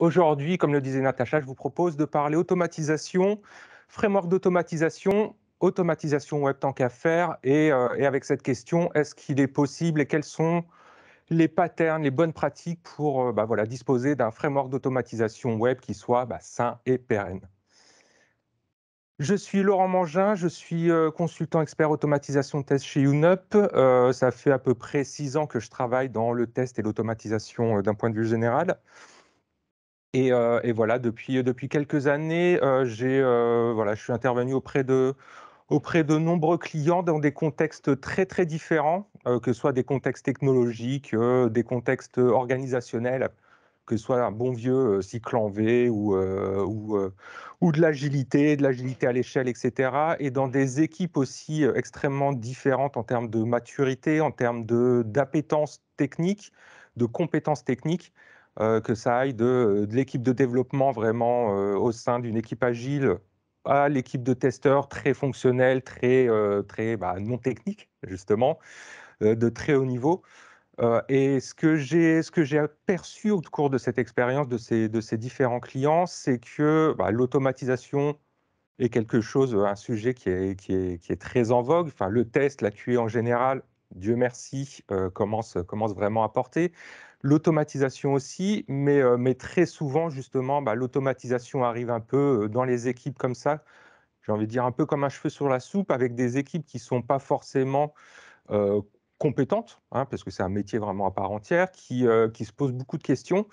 Aujourd'hui, comme le disait Natacha, je vous propose de parler automatisation, framework d'automatisation, automatisation web tant qu'à faire, et, euh, avec cette question, est-ce qu'il est possible et quels sont les patterns, les bonnes pratiques pour euh, bah voilà, disposer d'un framework d'automatisation web qui soit bah, sain et pérenne. Je suis Laurent Mangin, je suis euh, consultant expert automatisation test chez UNUP. ça fait à peu près six ans que je travaille dans le test et l'automatisation d'un point de vue général. Euh, et, voilà, depuis, euh, depuis quelques années, euh, voilà, je suis intervenu auprès de, auprès de nombreux clients dans des contextes très très différents, que ce soit des contextes technologiques, des contextes organisationnels, que ce soit un bon vieux cycle en V ou, ou, ou de l'agilité, de l'agilité à l'échelle, etc. Et dans des équipes aussi extrêmement différentes en termes de maturité, en termes d'appétence technique, de compétences techniques. Euh, que ça aille euh, de, l'équipe de développement vraiment euh, au sein d'une équipe agile à l'équipe de testeurs très fonctionnelle, très, très bah, non technique, justement, de très haut niveau. et ce que j'ai ce que j'ai aperçu au cours de cette expérience de ces de ces différents clients, c'est que bah, l'automatisation est quelque chose, un sujet qui est, qui est, qui est très en vogue. Enfin, le test, la QA e en général, Dieu merci, commence commence vraiment à porter. L'automatisation aussi, euh, mais, très souvent, justement, bah, l'automatisation arrive un peu euh, dans les équipes comme ça, j'ai envie de dire un peu comme un cheveu sur la soupe, avec des équipes qui ne sont pas forcément euh, compétentes, hein, parce que c'est un métier vraiment à part entière, qui, se posent beaucoup de questions.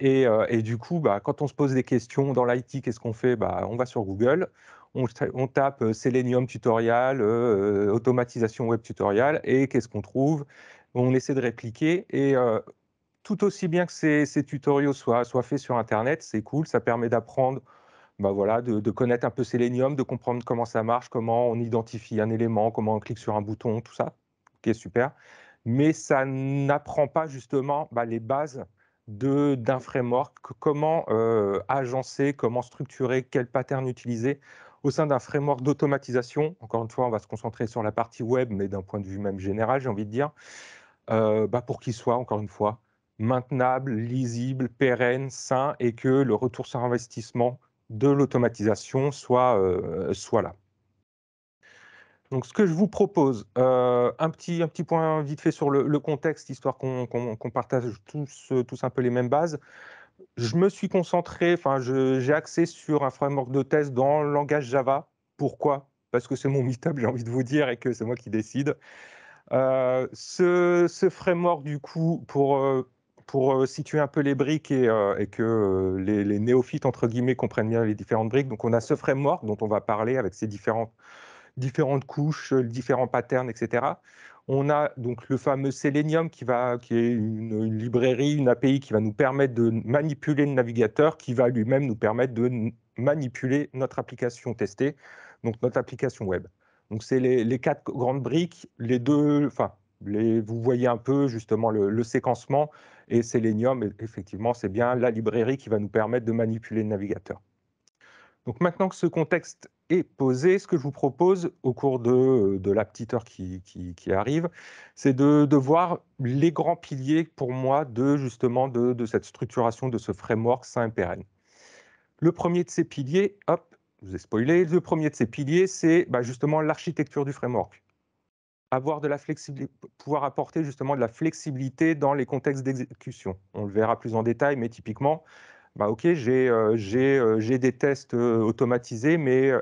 et, du coup, bah, quand on se pose des questions dans l'IT, qu'est-ce qu'on fait bah, On va sur Google, on, on tape Selenium tutorial, automatisation web tutorial, et qu'est-ce qu'on trouve on essaie de répliquer. Et euh, tout aussi bien que ces, tutoriels soient, faits sur Internet, c'est cool, ça permet d'apprendre, ben voilà, de, connaître un peu Selenium, de comprendre comment ça marche, comment on identifie un élément, comment on clique sur un bouton, tout ça, qui est super. Mais ça n'apprend pas justement bah, les bases d'un framework, comment euh, agencer, comment structurer, quel pattern utiliser au sein d'un framework d'automatisation. Encore une fois, on va se concentrer sur la partie web, mais d'un point de vue même général, j'ai envie de dire. Euh, bah, pour qu'il soit, encore une fois, maintenable, lisible, pérenne, sain, et que le retour sur investissement de l'automatisation soit, euh, là. Donc, ce que je vous propose, euh, un, petit, point vite fait sur le, contexte, histoire qu'on partage tous, un peu les mêmes bases. Je me suis concentré, enfin, j'ai axé sur un framework de test dans le langage Java. Pourquoi Parce que c'est mon meetup, j'ai envie de vous dire, et que c'est moi qui décide. Euh, ce, framework, du coup, pour, euh, pour euh, situer un peu les briques et, que les, néophytes, entre guillemets, comprennent bien les différentes briques, donc on a ce framework dont on va parler avec ses différentes, différentes couches, différents patterns, etc. On a donc le fameux Selenium qui, va, qui est une, une, librairie, une API qui va nous permettre de manipuler le navigateur, qui va lui-même nous permettre de manipuler notre application testée, donc notre application web. Donc c'est les, quatre grandes briques, les deux, enfin, vous voyez un peu justement le, séquencement, et Selenium, effectivement, c'est bien la librairie qui va nous permettre de manipuler le navigateur. Donc maintenant que ce contexte est posé, ce que je vous propose au cours de, la petite heure qui, arrive, c'est de, voir les grands piliers pour moi de justement de, cette structuration de ce framework saint pérenne. Le premier de ces piliers, hop, je vous ai spoilé. Le premier de ces piliers, c'est bah, justement l'architecture du framework. Avoir de la flexibilité, pouvoir apporter justement de la flexibilité dans les contextes d'exécution. On le verra plus en détail, mais typiquement, bah, OK, j'ai euh, euh, des tests euh, automatisés, mais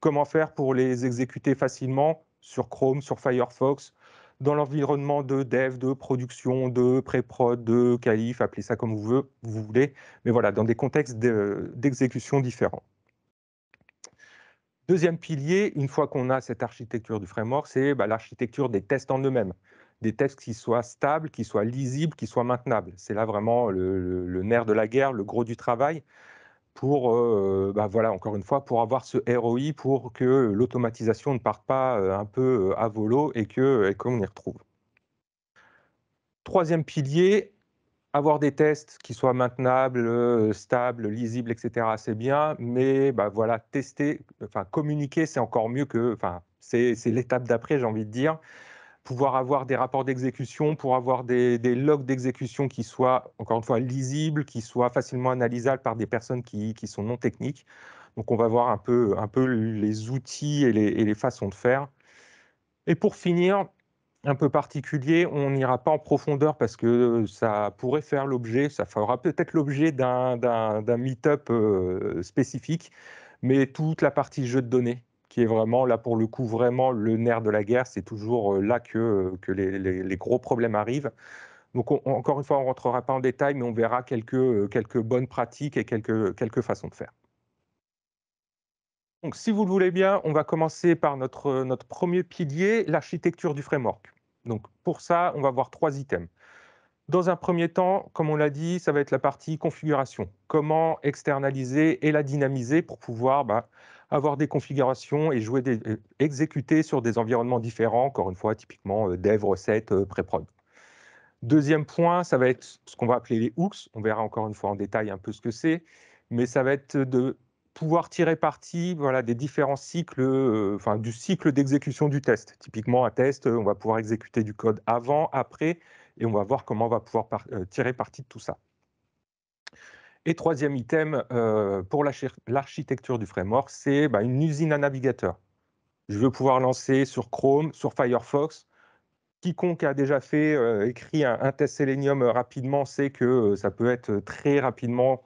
comment faire pour les exécuter facilement sur Chrome, sur Firefox, dans l'environnement de dev, de production, de pré-prod, de qualif, appelez ça comme vous, voulez, mais voilà, dans des contextes d'exécution différents. Deuxième pilier, une fois qu'on a cette architecture du framework, c'est bah, l'architecture des tests en eux-mêmes. Des tests qui soient stables, qui soient lisibles, qui soient maintenables. C'est là vraiment le, nerf de la guerre, le gros du travail pour, euh, bah, voilà, encore une fois, pour avoir ce ROI, pour que l'automatisation ne parte pas euh, un peu euh, à volo et qu'on y retrouve. Troisième pilier, avoir des tests qui soient maintenables, euh, stables, lisibles, etc., c'est bien, mais bah, voilà, tester, enfin, communiquer, c'est encore mieux que, enfin, c'est l'étape d'après, j'ai envie de dire. Pouvoir avoir des rapports d'exécution, pour avoir des, logs d'exécution qui soient, encore une fois, lisibles, qui soient facilement analysables par des personnes qui, sont non techniques. Donc, on va voir un peu, un peu les outils et les, et les façons de faire. Et pour finir, un peu particulier. On n'ira pas en profondeur parce que euh, ça pourrait faire l'objet, ça fera peut-être l'objet d'un meet-up euh, spécifique, mais toute la partie jeu de données qui est vraiment là pour le coup vraiment le nerf de la guerre, c'est toujours euh, là que, les, gros problèmes arrivent. Donc encore une fois, on ne rentrera pas en détail, mais on verra quelques, bonnes pratiques et quelques façons de faire. Donc, si vous le voulez bien, on va commencer par notre, euh, notre premier pilier, l'architecture du framework. Donc, pour ça, on va voir trois items. Dans un premier temps, comme on l'a dit, ça va être la partie configuration. Comment externaliser et la dynamiser pour pouvoir bah, avoir des configurations et jouer des, euh, exécuter sur des environnements différents, encore une fois, typiquement euh, dev, recette, pré-prod. Deuxième point, ça va être ce qu'on va appeler les hooks. On verra encore une fois en détail un peu ce que c'est, mais ça va être de pouvoir tirer parti voilà, des différents cycles, euh, enfin, du cycle d'exécution du test. Typiquement, un test, euh, on va pouvoir exécuter du code avant, après, et on va voir comment on va pouvoir euh, tirer parti de tout ça. Et troisième item pour l'architecture du framework, c'est bah, une usine à navigateur. Je veux pouvoir lancer sur Chrome, sur Firefox. Quiconque a déjà fait, écrit un, un, test Selenium rapidement sait que ça peut être très rapidement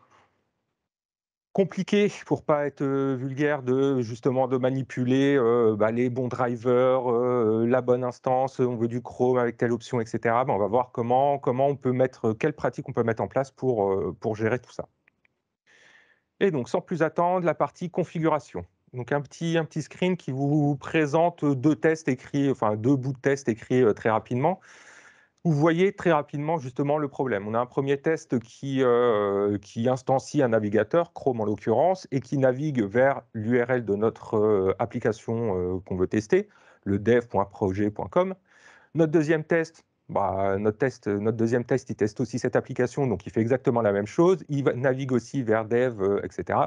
compliqué, pour pas être euh, vulgaire, de justement de manipuler euh, bah, les bons drivers, euh, la bonne instance, on veut du Chrome avec telle option, etc. on va voir comment, comment on peut mettre, quelles pratiques on peut mettre en place pour, pour gérer tout ça. Et donc, sans plus attendre, la partie configuration. Donc, un petit, un petit screen qui vous présente deux tests écrits, enfin deux bouts de tests écrits très rapidement vous voyez très rapidement justement le problème. On a un premier test qui, euh, instancie un navigateur, Chrome en l'occurrence, et qui navigue vers l'URL de notre euh, application euh, qu'on veut tester, le dev.projet.com. Notre deuxième bah, test, notre, deuxième test, il teste aussi cette application, donc il fait exactement la même chose. Il navigue aussi vers dev, etc.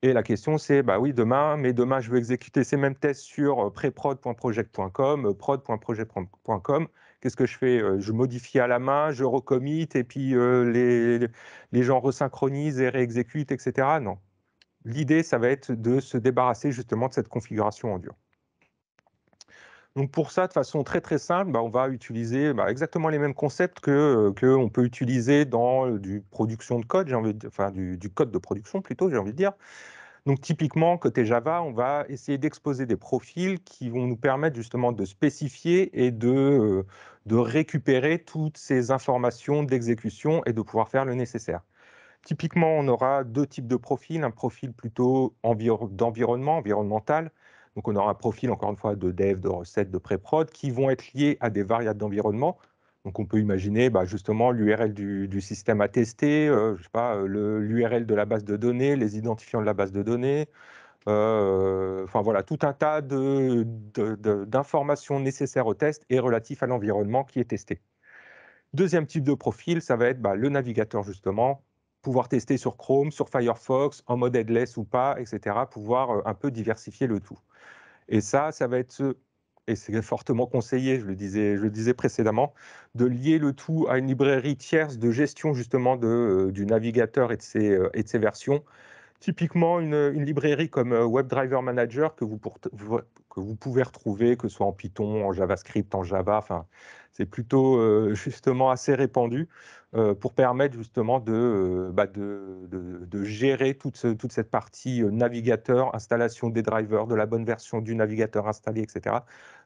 Et la question, c'est, bah oui, demain, mais demain, je veux exécuter ces mêmes tests sur préprod.project.com, prod.project.com Qu'est-ce que je fais euh, Je modifie à la main, je recommit et puis euh, les, gens resynchronisent et réexécutent, etc. Non. L'idée, ça va être de se débarrasser justement de cette configuration en dur. Donc pour ça, de façon très très simple, bah, on va utiliser bah, exactement les mêmes concepts que euh, qu'on peut utiliser dans du production de code, envie de, enfin du, du, code de production plutôt, j'ai envie de dire. Donc typiquement, côté Java, on va essayer d'exposer des profils qui vont nous permettre justement de spécifier et de, euh, récupérer toutes ces informations d'exécution et de pouvoir faire le nécessaire. Typiquement, on aura deux types de profils, un profil plutôt d'environnement, environnemental, donc on aura un profil, encore une fois, de dev, de recette, de pré-prod, qui vont être liés à des variables d'environnement, donc on peut imaginer bah, justement l'URL du, système à tester, euh, pas, euh, l'URL de la base de données, les identifiants de la base de données, euh, enfin voilà, tout un tas d'informations nécessaires au test et relatifs à l'environnement qui est testé. Deuxième type de profil, ça va être bah, le navigateur justement, pouvoir tester sur Chrome, sur Firefox, en mode headless ou pas, etc., pouvoir un peu diversifier le tout. Et ça, ça va être et c'est fortement conseillé, je le, disais, je disais précédemment, de lier le tout à une librairie tierce de gestion justement de, euh, du navigateur et de ses, euh, et de ses versions. Typiquement, une, librairie comme euh, WebDriver Manager que vous, pour, que vous pouvez retrouver, que ce soit en Python, en JavaScript, en Java. Enfin, c'est plutôt euh, justement assez répandu euh, pour permettre justement de, euh, bah, gérer toute, cette partie navigateur, installation des drivers, de la bonne version du navigateur installé, etc.,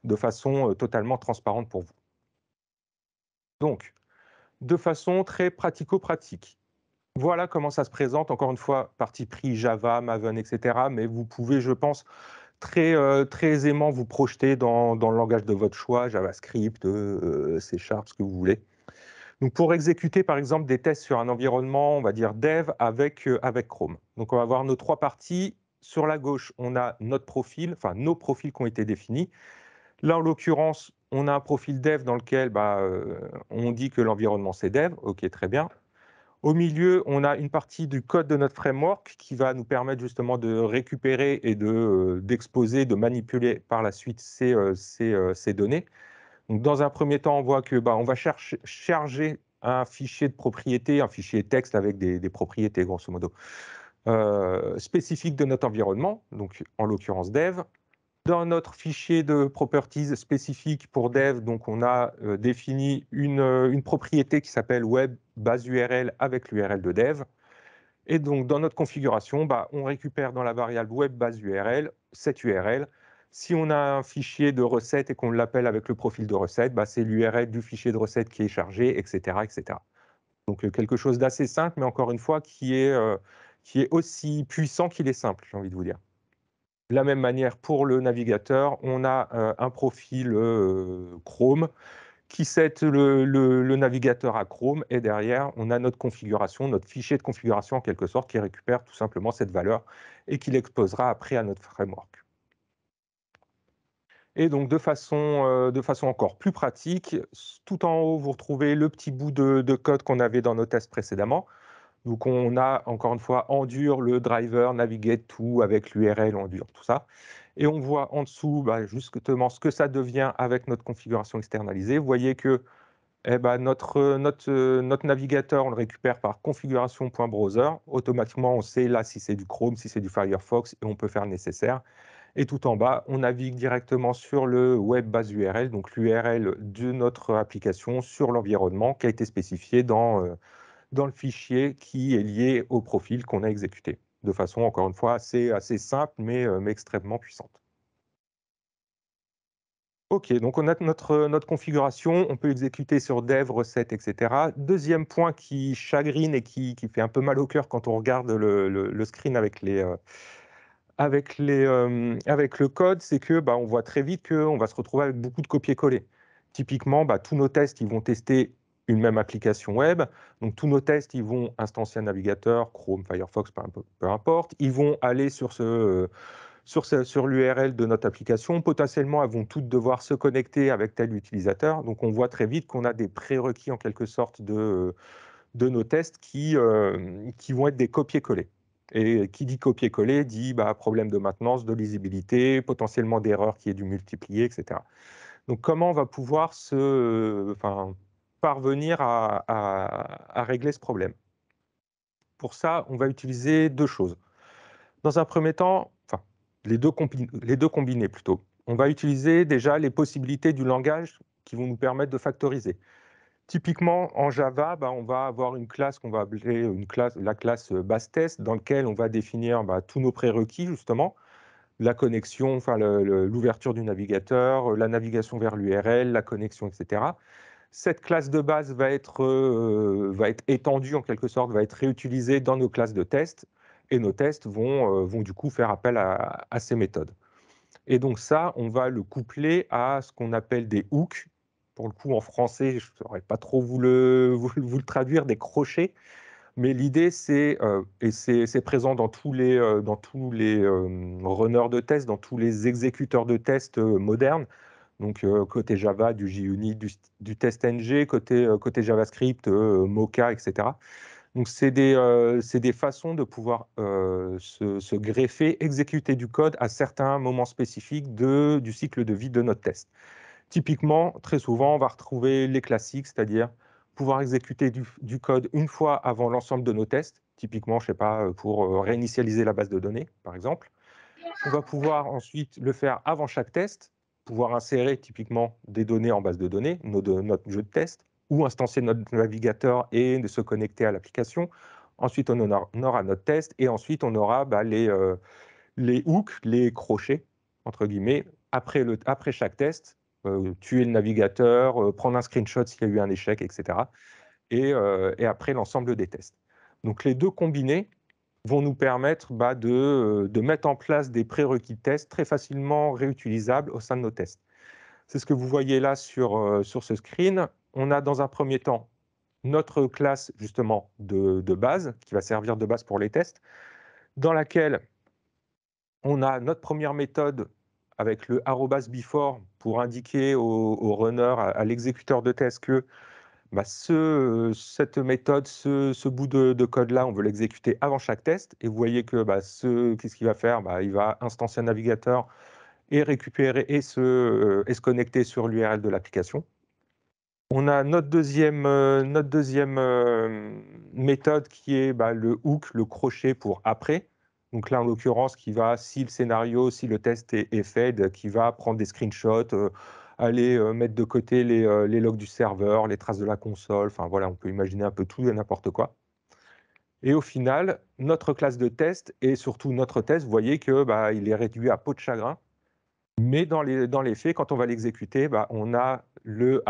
de façon totalement transparente pour vous. Donc, de façon très pratico-pratique. Voilà comment ça se présente, encore une fois, partie prix Java, Maven, etc. Mais vous pouvez, je pense, très, euh, très aisément vous projeter dans, le langage de votre choix, JavaScript, euh, euh, C Sharp, ce que vous voulez. Donc pour exécuter par exemple des tests sur un environnement, on va dire dev avec, avec Chrome. Donc on va voir nos trois parties. Sur la gauche, on a notre profil, enfin nos profils qui ont été définis. Là, en l'occurrence, on a un profil dev dans lequel bah, on dit que l'environnement c'est dev. OK, très bien. Au milieu, on a une partie du code de notre framework qui va nous permettre justement de récupérer et euh, d'exposer, de, manipuler par la suite ces, euh, euh, données. dans un premier temps, on voit que bah, on va charger un fichier de propriété, un fichier texte avec des, propriétés, grosso modo, spécifiques de notre environnement, donc en l'occurrence dev. Dans notre fichier de properties spécifique pour dev, donc on a euh, défini euh, une, propriété qui s'appelle web base URL avec l'URL de dev. Et donc dans notre configuration, bah, on récupère dans la variable web base URL cette URL. Si on a un fichier de recette et qu'on l'appelle avec le profil de recette, bah, c'est l'URL du fichier de recette qui est chargé, etc. etc. Donc euh, quelque chose d'assez simple, mais encore une fois, qui est, qui est aussi puissant qu'il est simple, j'ai envie de vous dire. De la même manière, pour le navigateur, on a euh, un profil euh, Chrome qui set le, navigateur à Chrome et derrière, on a notre configuration, notre fichier de configuration en quelque sorte qui récupère tout simplement cette valeur et qui l'exposera après à notre framework. Et donc, de façon, euh, de façon encore plus pratique, tout en haut, vous retrouvez le petit bout de code qu'on avait dans nos tests précédemment. Donc on a encore une fois endure le driver, navigate tout avec l'URL, endure tout ça. Et on voit en dessous bah, justement ce que ça devient avec notre configuration externalisée. Vous voyez que eh ben, euh, notre, navigateur, on le récupère par configuration.browser. Automatiquement, on sait là si c'est du Chrome, si c'est du Firefox, et on peut faire le nécessaire. Et tout en bas, on navigue directement sur le web base URL, donc l'URL de notre application sur l'environnement qui a été spécifié dans... Euh, dans le fichier qui est lié au profil qu'on a exécuté, de façon, encore une fois, assez, assez simple, mais, euh, extrêmement puissante. OK, donc on a notre, configuration, on peut exécuter sur dev, recette, etc. Deuxième point qui chagrine et qui, fait un peu mal au cœur quand on regarde le, screen avec, les, euh, avec, les, euh, avec le code, c'est que bah, on voit très vite qu'on va se retrouver avec beaucoup de copier-coller. Typiquement, bah, tous nos tests, ils vont tester une même application web. Donc tous nos tests, ils vont instancier un navigateur, Chrome, Firefox, peu, importe. Ils vont aller sur ce euh, sur, sur l'URL de notre application. Potentiellement, elles vont toutes devoir se connecter avec tel utilisateur. Donc, on voit très vite qu'on a des prérequis, en quelque sorte, de, euh, de nos tests qui, euh, qui vont être des copier-coller. Et qui dit copier-coller dit bah, problème de maintenance, de lisibilité, potentiellement d'erreur qui est du multiplier, etc. Donc, comment on va pouvoir se, enfin, parvenir à, régler ce problème. Pour ça, on va utiliser deux choses. Dans un premier temps, enfin, les deux, les combinés plutôt. On va utiliser déjà les possibilités du langage qui vont nous permettre de factoriser. Typiquement, en Java, bah, on va avoir une classe qu'on va appeler une classe, la classe dans laquelle on va définir bah, tous nos prérequis, justement, la connexion, enfin l'ouverture du navigateur, la navigation vers l'URL, la connexion, etc. Cette classe de base euh, va être, étendue en quelque sorte, va être réutilisée dans nos classes de tests et nos tests euh, vont, du coup faire appel à, ces méthodes. Et donc ça, on va le coupler à ce qu'on appelle des hooks. Pour le coup, en français, je ne saurais pas trop vous le, traduire, des crochets. Mais l'idée, c'est, euh, et c'est présent dans tous les, runners de tests, dans tous les exécuteurs de tests modernes, donc euh, côté Java, du JUnit, du, du NG, euh, côté, JavaScript, euh, Mocha, etc. Donc c'est des, façons de pouvoir se, greffer, exécuter du code à certains moments spécifiques du cycle de vie de notre test. Typiquement, très souvent, on va retrouver les classiques, c'est-à-dire pouvoir exécuter du, du, code une fois avant l'ensemble de nos tests, typiquement, je sais pas, pour réinitialiser la base de données, par exemple. On va pouvoir ensuite le faire avant chaque test, pouvoir insérer typiquement des données en base de données, notre jeu de test, ou instancier notre navigateur et de se connecter à l'application. Ensuite, on aura notre test et ensuite, on aura bah, les, euh, les hooks, les crochets, entre guillemets, après, chaque test, euh, tuer le navigateur, euh, prendre un screenshot s'il y a eu un échec, etc. et après l'ensemble des tests. Donc les deux combinés vont nous permettre bah, euh, de, mettre en place des prérequis tests très facilement réutilisables au sein de nos tests. C'est ce que vous voyez là sur, euh, sur ce screen. On a dans un premier temps notre classe justement de, base, qui va servir de base pour les tests, dans laquelle on a notre première méthode avec le before pour indiquer au, runner, à l'exécuteur de test que bah, ce, cette méthode, ce, bout de, code-là, on veut l'exécuter avant chaque test. Et vous voyez que bah, ce, qu'est-ce qu'il va faire bah, Il va instancier un navigateur et récupérer et se, euh, connecter sur l'URL de l'application. On a notre deuxième, euh, notre deuxième euh, méthode qui est le hook, le crochet pour après. Donc là, en l'occurrence, qui va, si le scénario, si le test est, est fait, qui va prendre des screenshots, aller mettre de côté les, logs du serveur, les traces de la console, enfin voilà, on peut imaginer un peu tout et n'importe quoi. Et au final, notre classe de test et surtout notre test, vous voyez que bah, il est réduit à peau de chagrin. Mais dans les, dans les faits, quand on va l'exécuter, bah, on a le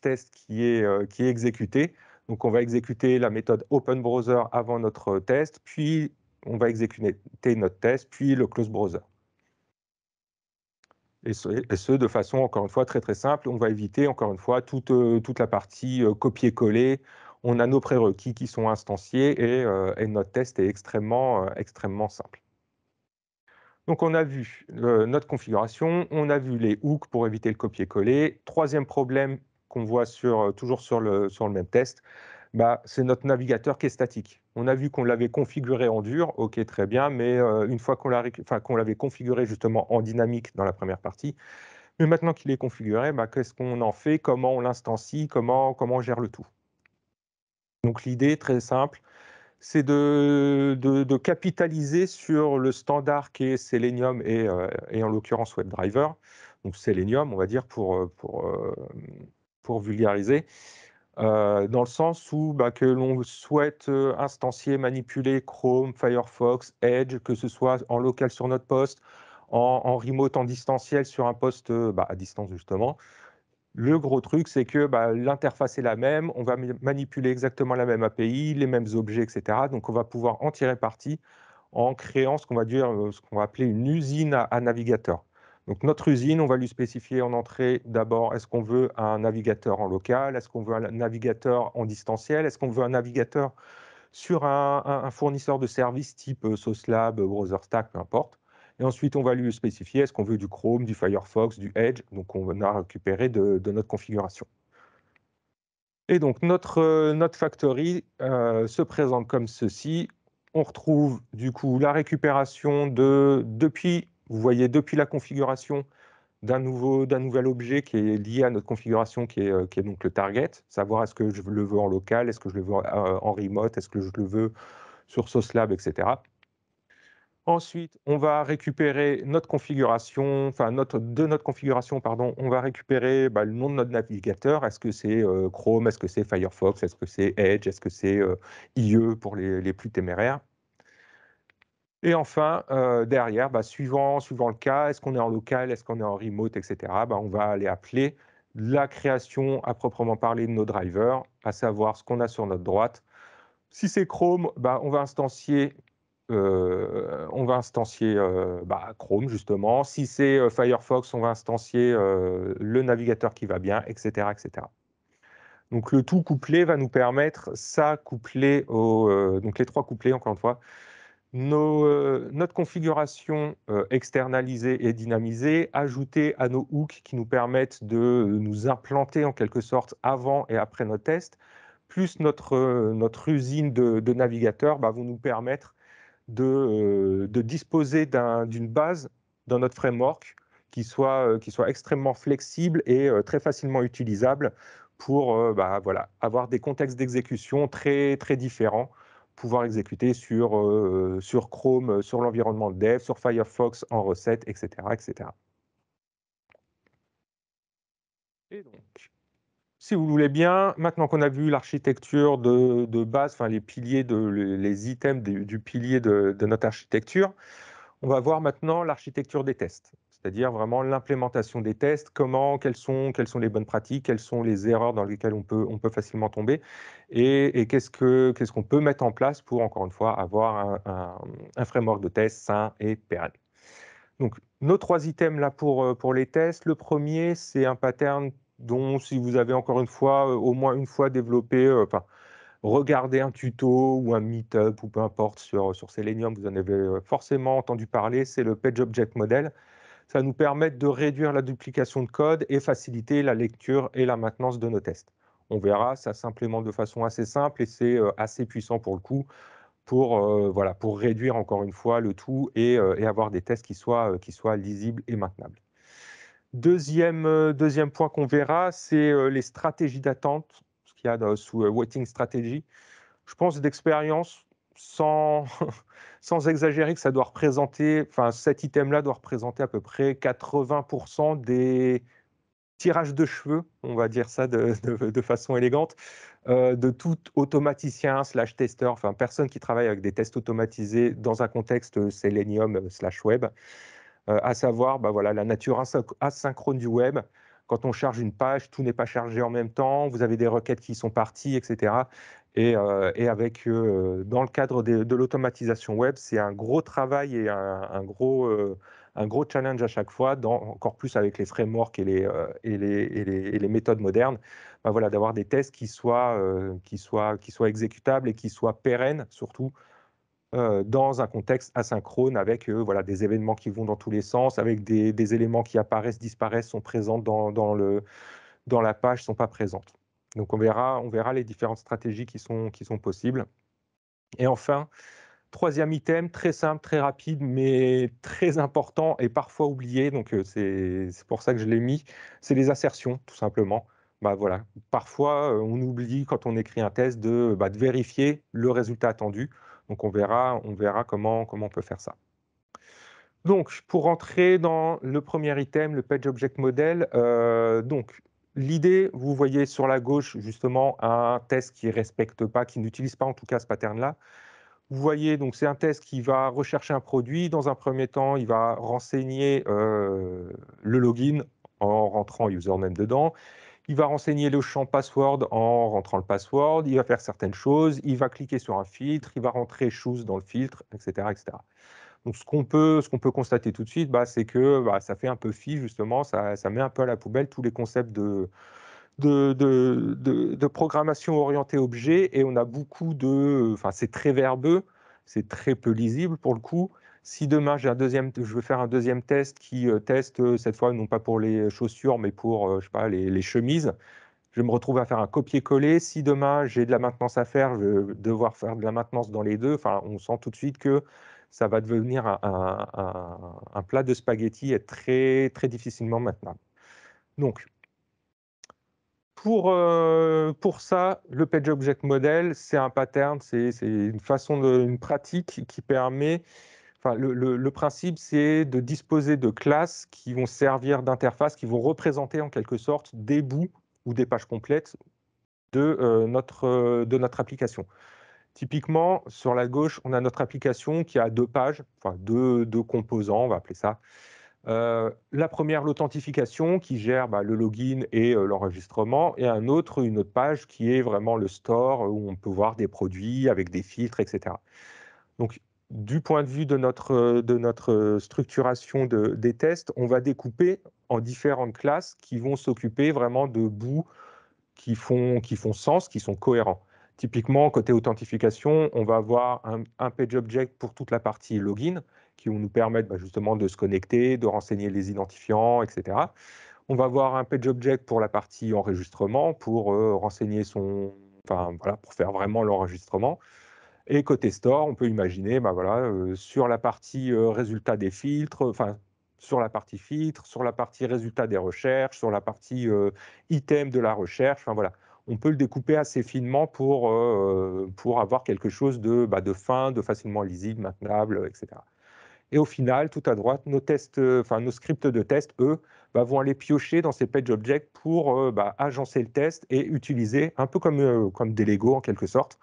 test qui est, qui est exécuté. Donc on va exécuter la méthode open browser avant notre test, puis on va exécuter notre test, puis le close browser. Et ce, de façon, encore une fois, très très simple. On va éviter, encore une fois, toute, euh, toute la partie euh, copier-coller. On a nos prérequis qui sont instanciés et, euh, notre test est extrêmement, extrêmement simple. Donc on a vu notre configuration, on a vu les hooks pour éviter le copier-coller. Troisième problème qu'on voit toujours sur le, sur le même test, bah, c'est notre navigateur qui est statique. On a vu qu'on l'avait configuré en dur, ok, très bien, mais euh, une fois qu'on l'avait configuré justement en dynamique dans la première partie, mais maintenant qu'il est configuré, bah, qu'est-ce qu'on en fait, comment on l'instancie, comment, comment on gère le tout. Donc l'idée, très simple, c'est de, capitaliser sur le standard qui est Selenium euh, et, en l'occurrence WebDriver, donc Selenium, on va dire, pour, euh, pour, pour vulgariser. Euh, dans le sens où bah, que l'on souhaite euh, instancier, manipuler Chrome, Firefox, Edge, que ce soit en local sur notre poste, en, remote, en distanciel sur un poste euh, bah, à distance justement. Le gros truc, c'est que bah, l'interface est la même, on va manipuler exactement la même API, les mêmes objets, etc. Donc, on va pouvoir en tirer parti en créant ce qu'on va dire, ce qu'on va appeler une usine à, navigateur. Donc notre usine, on va lui spécifier en entrée d'abord, est-ce qu'on veut un navigateur en local, est-ce qu'on veut un navigateur en distanciel, est-ce qu'on veut un navigateur sur un, fournisseur de services type euh, Browser BrowserStack, peu importe. Et ensuite, on va lui spécifier, est-ce qu'on veut du Chrome, du Firefox, du Edge, donc on va récupérer de, notre configuration. Et donc notre, euh, notre factory euh, se présente comme ceci. On retrouve du coup la récupération de, depuis vous voyez depuis la configuration d'un nouvel objet qui est lié à notre configuration, qui est, euh, qui est donc le target, savoir est-ce que je le veux en local, est-ce que je le veux euh, en remote, est-ce que je le veux sur SourceLab, etc. Ensuite, on va récupérer notre configuration, enfin notre, de notre configuration, pardon, on va récupérer bah, le nom de notre navigateur. Est-ce que c'est euh, Chrome, est-ce que c'est Firefox, est-ce que c'est Edge, est-ce que c'est IE pour les, plus téméraires et enfin, euh, derrière, bah, suivant, suivant le cas, est-ce qu'on est en local, est-ce qu'on est en remote, etc., bah, on va aller appeler la création à proprement parler de nos drivers, à savoir ce qu'on a sur notre droite. Si c'est Chrome, bah, on va instancier, euh, euh, Chrome, justement. Si c'est Firefox, on va instancier le navigateur qui va bien, etc., etc. Donc le tout couplé va nous permettre, ça couplé, au, donc les trois couplés, encore une fois, euh, notre configuration euh, externalisée et dynamisée, ajoutée à nos hooks qui nous permettent de euh, nous implanter en quelque sorte avant et après nos tests, plus notre, usine de, navigateurs bah, vont nous permettre de, disposer d'une base dans notre framework qui soit, extrêmement flexible et très facilement utilisable pour bah, avoir des contextes d'exécution très, très différents pouvoir exécuter sur, euh, sur Chrome, euh, sur l'environnement de dev, sur Firefox en recette, etc. etc. donc, si vous voulez bien, maintenant qu'on a vu l'architecture de, base, enfin les piliers, les items du, pilier de notre architecture, on va voir maintenant l'architecture des tests c'est-à-dire vraiment l'implémentation des tests, comment, quelles sont, quelles sont les bonnes pratiques, quelles sont les erreurs dans lesquelles on peut, on peut facilement tomber, et, qu'est-ce qu'on peut mettre en place pour, encore une fois, avoir un, un, framework de test sain et pérenne. Donc, nos trois items là pour, euh, pour les tests. Le premier, c'est un pattern dont, si vous avez encore une fois, euh, au moins une fois développé, regardé euh, enfin, un tuto ou un meetup ou peu importe sur, sur Selenium, vous en avez forcément entendu parler, c'est le Page Object Model ça nous permettre de réduire la duplication de code et faciliter la lecture et la maintenance de nos tests. On verra, ça simplement de façon assez simple et c'est euh, assez puissant pour le coup pour, euh, voilà, pour réduire encore une fois le tout et, euh, avoir des tests qui soient, qui soient lisibles et maintenables. Deuxième, deuxième point qu'on verra, c'est les stratégies d'attente, ce qu'il y a sous Waiting Strategy. Je pense d'expérience, sans, sans exagérer que ça doit représenter, enfin cet item-là doit représenter à peu près 80% des tirages de cheveux, on va dire ça de, façon élégante, euh, de tout automaticien slash testeur, enfin personne qui travaille avec des tests automatisés dans un contexte Selenium slash web, euh, à savoir bah voilà, la nature asynchrone du web, quand on charge une page, tout n'est pas chargé en même temps, vous avez des requêtes qui sont parties, etc. Euh, et, avec, euh, dans le cadre de, l'automatisation web, c'est un gros travail et un, gros, euh, un gros challenge à chaque fois, encore plus avec les frameworks et les, et les, et les, méthodes modernes, bah voilà, d'avoir des tests qui soient, qui, soient, qui soient exécutables et qui soient pérennes, surtout dans un contexte asynchrone avec voilà, des événements qui vont dans tous les sens, avec des, éléments qui apparaissent, disparaissent, sont présents dans, dans, le, dans la page, ne sont pas présentes. Donc on verra, on verra les différentes stratégies qui sont, possibles. Et enfin, troisième item, très simple, très rapide, mais très important et parfois oublié, donc euh, c'est pour ça que je l'ai mis, c'est les assertions, tout simplement. Bah voilà, parfois euh, on oublie quand on écrit un test bah, de, vérifier le résultat attendu. Donc on verra, on verra comment, comment on peut faire ça. Donc, pour rentrer dans le premier item, le Page Object Model, euh, donc, L'idée, vous voyez sur la gauche justement un test qui ne respecte pas, qui n'utilise pas en tout cas ce pattern-là. Vous voyez, donc c'est un test qui va rechercher un produit. Dans un premier temps, il va renseigner euh, le login en rentrant username dedans. Il va renseigner le champ password en rentrant le password. Il va faire certaines choses. Il va cliquer sur un filtre. Il va rentrer choses dans le filtre, etc. etc. Donc, ce qu'on peut, constater tout de suite, bah, c'est que bah, ça fait un peu fi, justement, ça, met un peu à la poubelle tous les concepts de, de, programmation orientée objet, et on a beaucoup de... Enfin, c'est très verbeux, c'est très peu lisible pour le coup. Si demain, j'ai un deuxième, je veux faire un deuxième test qui euh, teste, euh, cette fois, non pas pour les chaussures, mais pour, euh, je sais pas, les, les chemises, je me retrouve à faire un copier-coller. Si demain j'ai de la maintenance à faire, je vais devoir faire de la maintenance dans les deux. Enfin, on sent tout de suite que ça va devenir un, plat de spaghettis et très, très difficilement maintenant. Donc, pour, euh, pour ça, le Page Object Model, c'est un pattern, c'est une façon, de, une pratique qui permet Enfin, le, principe, c'est de disposer de classes qui vont servir d'interface, qui vont représenter en quelque sorte des bouts ou des pages complètes de, euh, notre, euh, de notre application. Typiquement, sur la gauche, on a notre application qui a deux pages, enfin deux, deux composants, on va appeler ça. Euh, la première, l'authentification, qui gère bah, le login et euh, l'enregistrement, et un autre, une autre page qui est vraiment le store où on peut voir des produits avec des filtres, etc. Donc, du point de vue de notre, de notre structuration des tests, on va découper en différentes classes qui vont s'occuper vraiment de bouts qui font, qui font sens, qui sont cohérents. Typiquement, côté authentification, on va avoir un, page object pour toute la partie login qui vont nous permettre bah, justement de se connecter, de renseigner les identifiants, etc. On va avoir un page object pour la partie enregistrement, pour euh, renseigner son, enfin voilà, pour faire vraiment l'enregistrement. Et côté store, on peut imaginer, bah, voilà, euh, sur la partie euh, résultat des filtres, enfin sur la partie filtre, sur la partie résultat des recherches, sur la partie item de la recherche, enfin voilà on peut le découper assez finement pour, euh, pour avoir quelque chose de, bah, de fin, de facilement lisible, maintenable, etc. Et au final, tout à droite, nos, tests, euh, enfin, nos scripts de test, eux, bah, vont aller piocher dans ces page objects pour euh, bah, agencer le test et utiliser, un peu comme, comme des Lego en quelque sorte,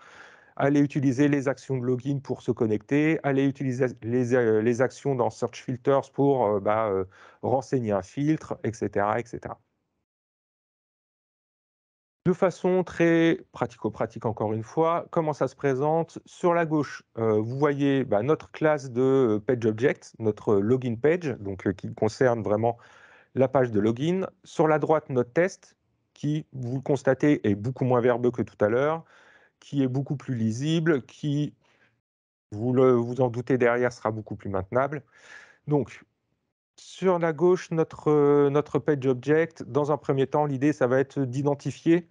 aller utiliser les actions de login pour se connecter, aller utiliser les, actions dans Search Filters pour renseigner un filtre, etc. etc. De façon très pratico-pratique, encore une fois, comment ça se présente Sur la gauche, euh, vous voyez bah, notre classe de Page Object, notre login page, donc euh, qui concerne vraiment la page de login. Sur la droite, notre test, qui, vous le constatez, est beaucoup moins verbeux que tout à l'heure, qui est beaucoup plus lisible, qui, vous, vous en doutez derrière, sera beaucoup plus maintenable. Donc, sur la gauche, notre, euh, notre page object, dans un premier temps, l'idée, ça va être d'identifier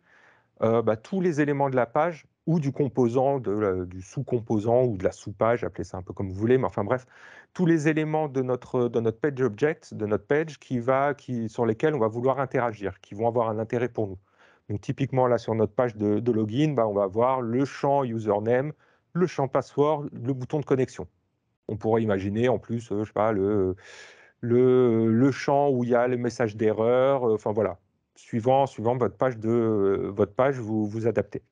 euh, bah, tous les éléments de la page ou du composant, du sous-composant ou de la sous-page, appelez ça un peu comme vous voulez, mais enfin bref, tous les éléments de notre, de notre page object, de notre page, qui va, qui, sur lesquels on va vouloir interagir, qui vont avoir un intérêt pour nous. Donc typiquement, là, sur notre page de, de login, bah, on va avoir le champ username, le champ password, le bouton de connexion. On pourrait imaginer en plus, euh, je sais pas, le, le, le champ où il y a le message d'erreur, euh, enfin voilà, suivant, suivant votre page, de, euh, votre page vous, vous adaptez.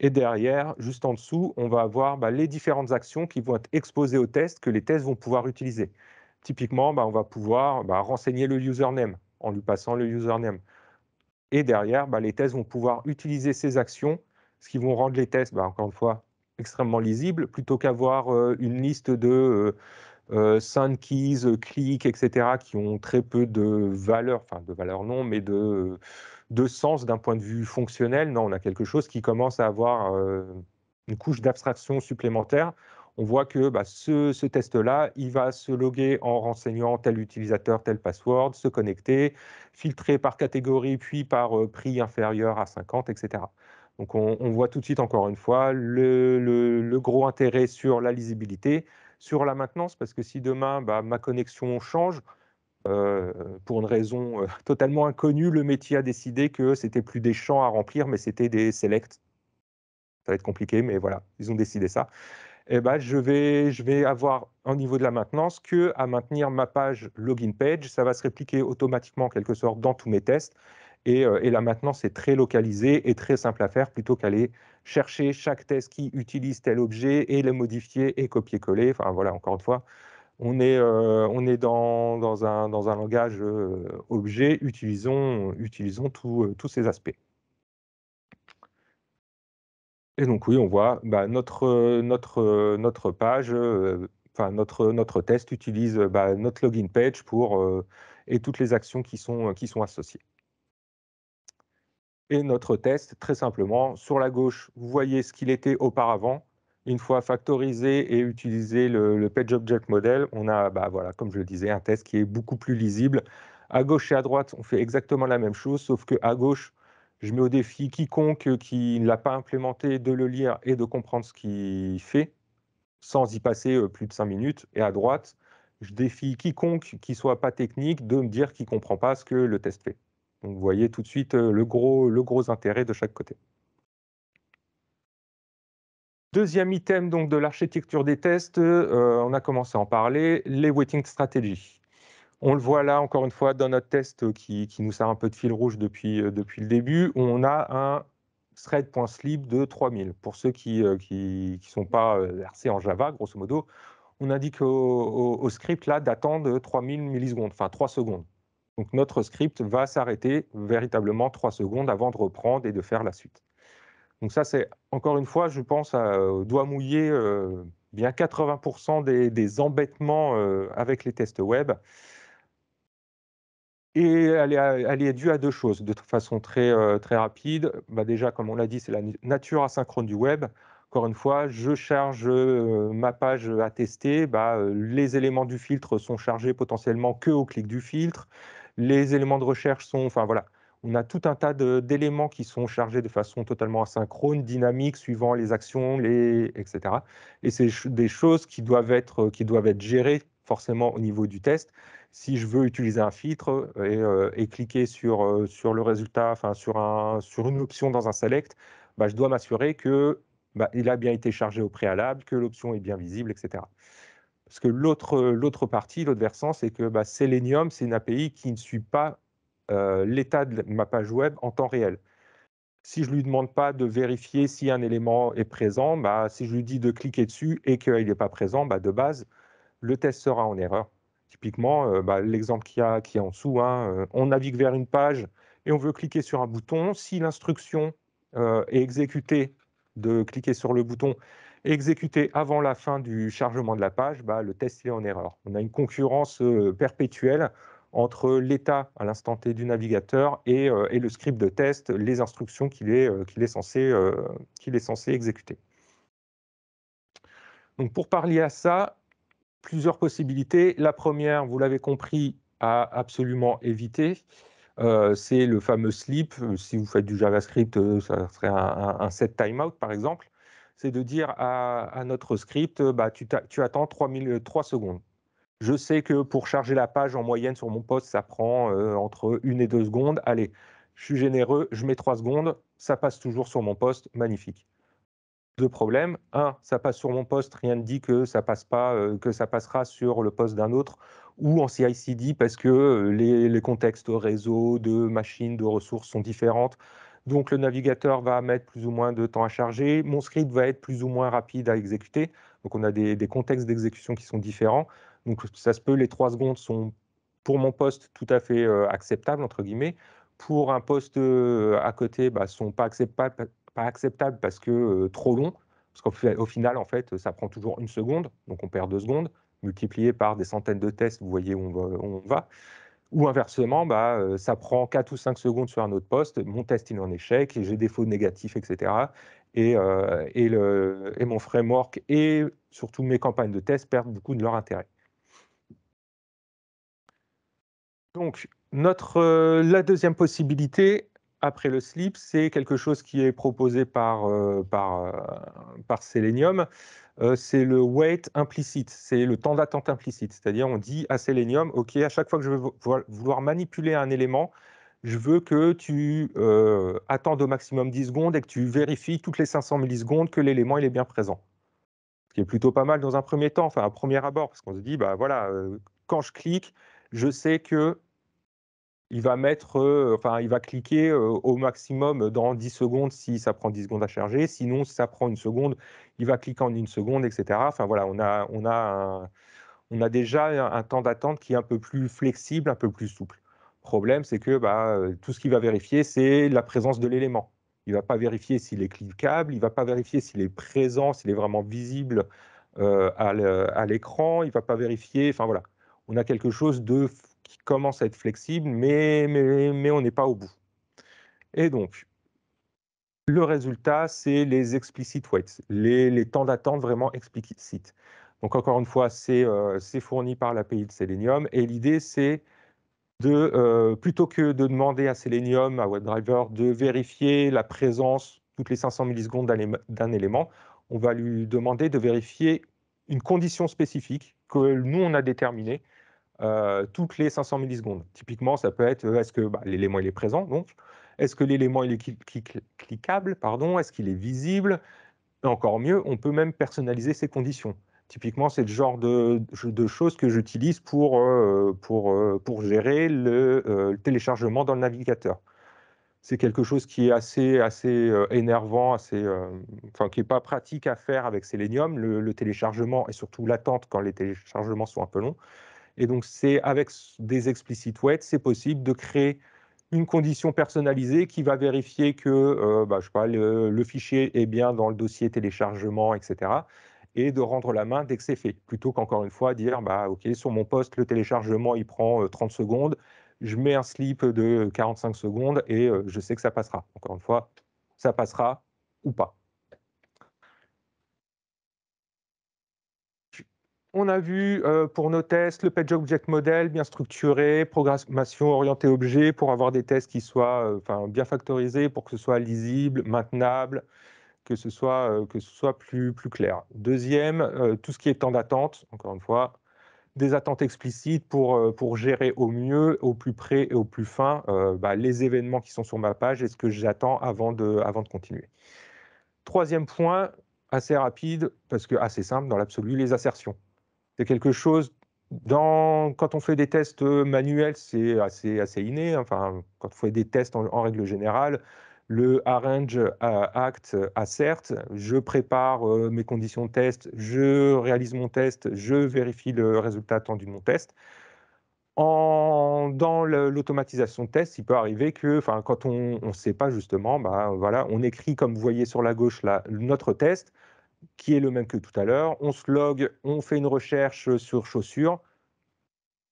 Et derrière, juste en dessous, on va avoir bah, les différentes actions qui vont être exposées aux tests, que les tests vont pouvoir utiliser. Typiquement, bah, on va pouvoir bah, renseigner le username en lui passant le username. Et derrière, les tests vont pouvoir utiliser ces actions, ce qui vont rendre les tests, encore une fois, extrêmement lisibles, plutôt qu'avoir euh, une liste de... Euh, euh, keys, euh, Click, etc., qui ont très peu de valeur, enfin de valeur non, mais de, euh, de sens d'un point de vue fonctionnel. Non, on a quelque chose qui commence à avoir euh, une couche d'abstraction supplémentaire. On voit que bah, ce, test-là, il va se loguer en renseignant tel utilisateur, tel password, se connecter, filtrer par catégorie, puis par prix inférieur à 50, etc. Donc on, voit tout de suite, encore une fois, le, le gros intérêt sur la lisibilité, sur la maintenance, parce que si demain, bah, ma connexion change, euh, pour une raison euh, totalement inconnue, le métier a décidé que c'était plus des champs à remplir, mais c'était des selects. Ça va être compliqué, mais voilà, ils ont décidé ça. Et eh ben, je, vais, je vais avoir au niveau de la maintenance que à maintenir ma page login page. Ça va se répliquer automatiquement en quelque sorte dans tous mes tests. Euh, et, là maintenant, c'est très localisé et très simple à faire plutôt qu'aller chercher chaque test qui utilise tel objet et le modifier et copier-coller. Enfin voilà, encore une fois, on est, euh, dans, un, langage euh, objet, utilisons, tous ces aspects. Et donc oui, on voit bah, notre, page, enfin notre, test utilise bah, notre login page pour, et toutes les actions qui sont associées. Et notre test, très simplement, sur la gauche, vous voyez ce qu'il était auparavant. Une fois factorisé et utilisé le, Page Object Model, on a, bah voilà, comme je le disais, un test qui est beaucoup plus lisible. À gauche et à droite, on fait exactement la même chose, sauf qu'à gauche, je mets au défi quiconque qui ne l'a pas implémenté de le lire et de comprendre ce qu'il fait, sans y passer euh, plus de 5 minutes. Et à droite, je défie quiconque qui soit pas technique de me dire qu'il comprend pas ce que le test fait. Donc vous voyez tout de suite le gros, intérêt de chaque côté. Deuxième item donc de l'architecture des tests, on a commencé à en parler, les waiting strategies. On le voit là, encore une fois, dans notre test qui, nous sert un peu de fil rouge depuis, le début, on a un thread.slip de 3000. Pour ceux qui ne sont pas versés en Java, grosso modo, on indique au, au script là d'attendre 3000 millisecondes, enfin 3 secondes. Donc notre script va s'arrêter véritablement trois secondes avant de reprendre et de faire la suite. Donc ça, c'est encore une fois, je pense, euh, doit mouiller euh, bien 80% des, embêtements euh, avec les tests web. Et elle est, elle due à deux choses, de façon très, très rapide. Bah, déjà, comme on l'a dit, c'est la nature asynchrone du web. Encore une fois, je charge ma page à tester, bah, les éléments du filtre sont chargés potentiellement que au clic du filtre. Les éléments de recherche sont, enfin voilà, on a tout un tas d'éléments qui sont chargés de façon totalement asynchrone, dynamique, suivant les actions, les, etc. Et c'est des choses qui doivent, être, euh, qui doivent être gérées forcément au niveau du test. Si je veux utiliser un filtre et, euh, cliquer euh, sur, le résultat, sur, une option dans un select, bah, je dois m'assurer qu'il bah, a bien été chargé au préalable, que l'option est bien visible, etc. Parce que euh, l'autre partie, l'autre versant, c'est que bah, Selenium, c'est une API qui ne suit pas euh, l'état de ma page web en temps réel. Si je ne lui demande pas de vérifier si un élément est présent, bah, si je lui dis de cliquer dessus et qu'il n'est pas présent, bah, de base, le test sera en erreur. Typiquement, euh, l'exemple qu'il y, en dessous, hein, on navigue vers une page et on veut cliquer sur un bouton. Si l'instruction est exécutée de cliquer sur le bouton exécuté avant la fin du chargement de la page, bah, le test est en erreur. On a une concurrence euh, perpétuelle entre l'état à l'instant T du navigateur et, euh, le script de test, les instructions euh, qu'il est, censé exécuter. Donc pour parler à ça, plusieurs possibilités. La première, vous l'avez compris, à absolument éviter, c'est le fameux sleep. Si vous faites du JavaScript, ça serait un, un set timeout par exemple c'est de dire à, notre script, euh, bah, tu, attends 3, euh, secondes. Je sais que pour charger la page en moyenne sur mon poste, ça prend euh, entre une et deux secondes. Allez, je suis généreux, je mets 3 secondes, ça passe toujours sur mon poste, magnifique. Deux problèmes. Un, ça passe sur mon poste, rien ne dit que ça passe pas, que ça passera sur le poste d'un autre ou en CI/CD parce que les, les contextes réseau, de machines, de ressources sont différentes. Donc le navigateur va mettre plus ou moins de temps à charger, mon script va être plus ou moins rapide à exécuter. Donc on a des, contextes d'exécution qui sont différents. Donc ça se peut, les trois secondes sont pour mon poste tout à fait euh, acceptables, entre guillemets. Pour un poste euh, à côté, bah, sont pas acceptables, pas parce que euh, trop long. Parce qu'au final, en fait, ça prend toujours une seconde, donc on perd deux secondes, multiplié par des centaines de tests, vous voyez Où on va. Ou inversement, bah, euh, ça prend 4 ou 5 secondes sur un autre poste, mon test est en échec, j'ai des faux négatifs, etc. Euh, et, mon framework et surtout mes campagnes de test perdent beaucoup de leur intérêt. Donc, notre, euh, la deuxième possibilité, après le slip, c'est quelque chose qui est proposé par, euh, par, euh, par Selenium. Euh, c'est le wait implicite, c'est le temps d'attente implicite. C'est-à-dire, on dit à Selenium, OK, à chaque fois que je veux vouloir manipuler un élément, je veux que tu attends au maximum 10 secondes et que tu vérifies toutes les 500 millisecondes que l'élément il est bien présent. Ce qui est plutôt pas mal dans un premier temps, enfin, un premier abord, parce qu'on se dit, bah voilà, quand je clique, je sais que il va mettre, euh, enfin, il va cliquer euh, au maximum dans 10 secondes si ça prend 10 secondes à charger. Sinon, si ça prend une seconde, il va cliquer en une seconde, etc. Enfin, voilà, on a, on a, on a déjà un, temps d'attente qui est un peu plus flexible, un peu plus souple. Problème, c'est que bah, euh, tout ce qu'il va vérifier, c'est la présence de l'élément. Il ne va pas vérifier s'il est cliquable, il va pas vérifier s'il est présent, s'il est vraiment visible à l'écran, il va pas vérifier. Enfin voilà, on a quelque chose de qui commence à être flexible, mais, mais, on n'est pas au bout. Et donc, le résultat, c'est les explicit waits, les, les temps d'attente vraiment explicites. Donc, encore une fois, c'est euh, fourni par l'API de Selenium. Et l'idée, c'est de, euh, plutôt que de demander à Selenium, à WebDriver, de vérifier la présence toutes les 500 millisecondes d'un élément, on va lui demander de vérifier une condition spécifique que nous, on a déterminée euh, toutes les 500 millisecondes. Typiquement, ça peut être euh, est-ce que bah, l'élément est présent, donc est-ce que l'élément est cliquable, pardon, est-ce qu'il est visible, encore mieux, on peut même personnaliser ces conditions. Typiquement, c'est le genre de, choses que j'utilise pour, euh, pour, gérer le, téléchargement dans le navigateur. C'est quelque chose qui est assez, assez énervant, assez, enfin, qui n'est pas pratique à faire avec Selenium, le téléchargement et surtout l'attente quand les téléchargements sont un peu longs. Et donc, c'est avec des explicit weights, c'est possible de créer une condition personnalisée qui va vérifier que euh, bah, sais pas, le, fichier est bien dans le dossier téléchargement, etc. Et de rendre la main dès que c'est fait, plutôt qu'encore une fois dire bah, OK, sur mon poste, le téléchargement, il prend 30 euh, secondes, je mets un slip de 45 secondes et euh, je sais que ça passera. Encore une fois, ça passera ou pas. On a vu euh, pour nos tests le Page Object Model bien structuré, programmation orientée objet pour avoir des tests qui soient euh, bien factorisés pour que ce soit lisible, maintenable, que ce soit, euh, que ce soit plus, plus clair. Deuxième, tout ce qui est temps d'attente, encore une fois, des attentes explicites pour, pour gérer au mieux, au plus près et au plus fin bah, les événements qui sont sur ma page et ce que j'attends avant de, avant de continuer. Troisième point, assez rapide, parce que assez simple dans l'absolu, les assertions. C'est quelque chose dans, quand on fait des tests euh, manuels, c'est assez, assez inné. Enfin, quand on fait des tests en, règle générale, le Arrange euh, Act euh, Assert, je prépare mes conditions de test, je réalise mon test, je vérifie le résultat attendu de mon test. dans l'automatisation de test, il peut arriver que, enfin, quand on ne sait pas justement, bah, voilà, on écrit comme vous voyez sur la gauche là, notre test, qui est le même que tout à l'heure. On se log, on fait une recherche euh, sur chaussures.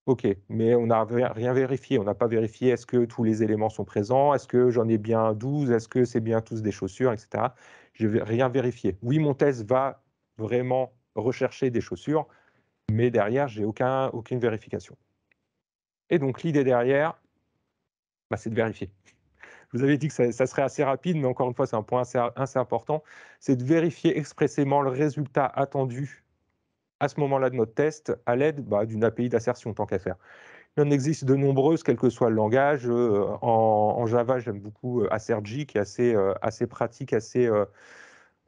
OK, mais on n'a rien vérifié. On n'a pas vérifié est-ce que tous les éléments sont présents, est-ce que j'en ai bien 12, est-ce que c'est bien tous des chaussures, etc. Je n'ai rien vérifié. Oui, mon test va vraiment rechercher des chaussures, mais derrière, j'ai aucun, aucune vérification. Et donc, l'idée derrière, bah, c'est de vérifier vous avez dit que ça, serait assez rapide, mais encore une fois, c'est un point assez, important, c'est de vérifier expressément le résultat attendu à ce moment-là de notre test à l'aide bah, d'une API d'assertion, tant qu'à faire. Il en existe de nombreuses, quel que soit le langage. Euh, en, Java, j'aime beaucoup euh, AssertJ, qui est assez, euh, assez pratique, assez,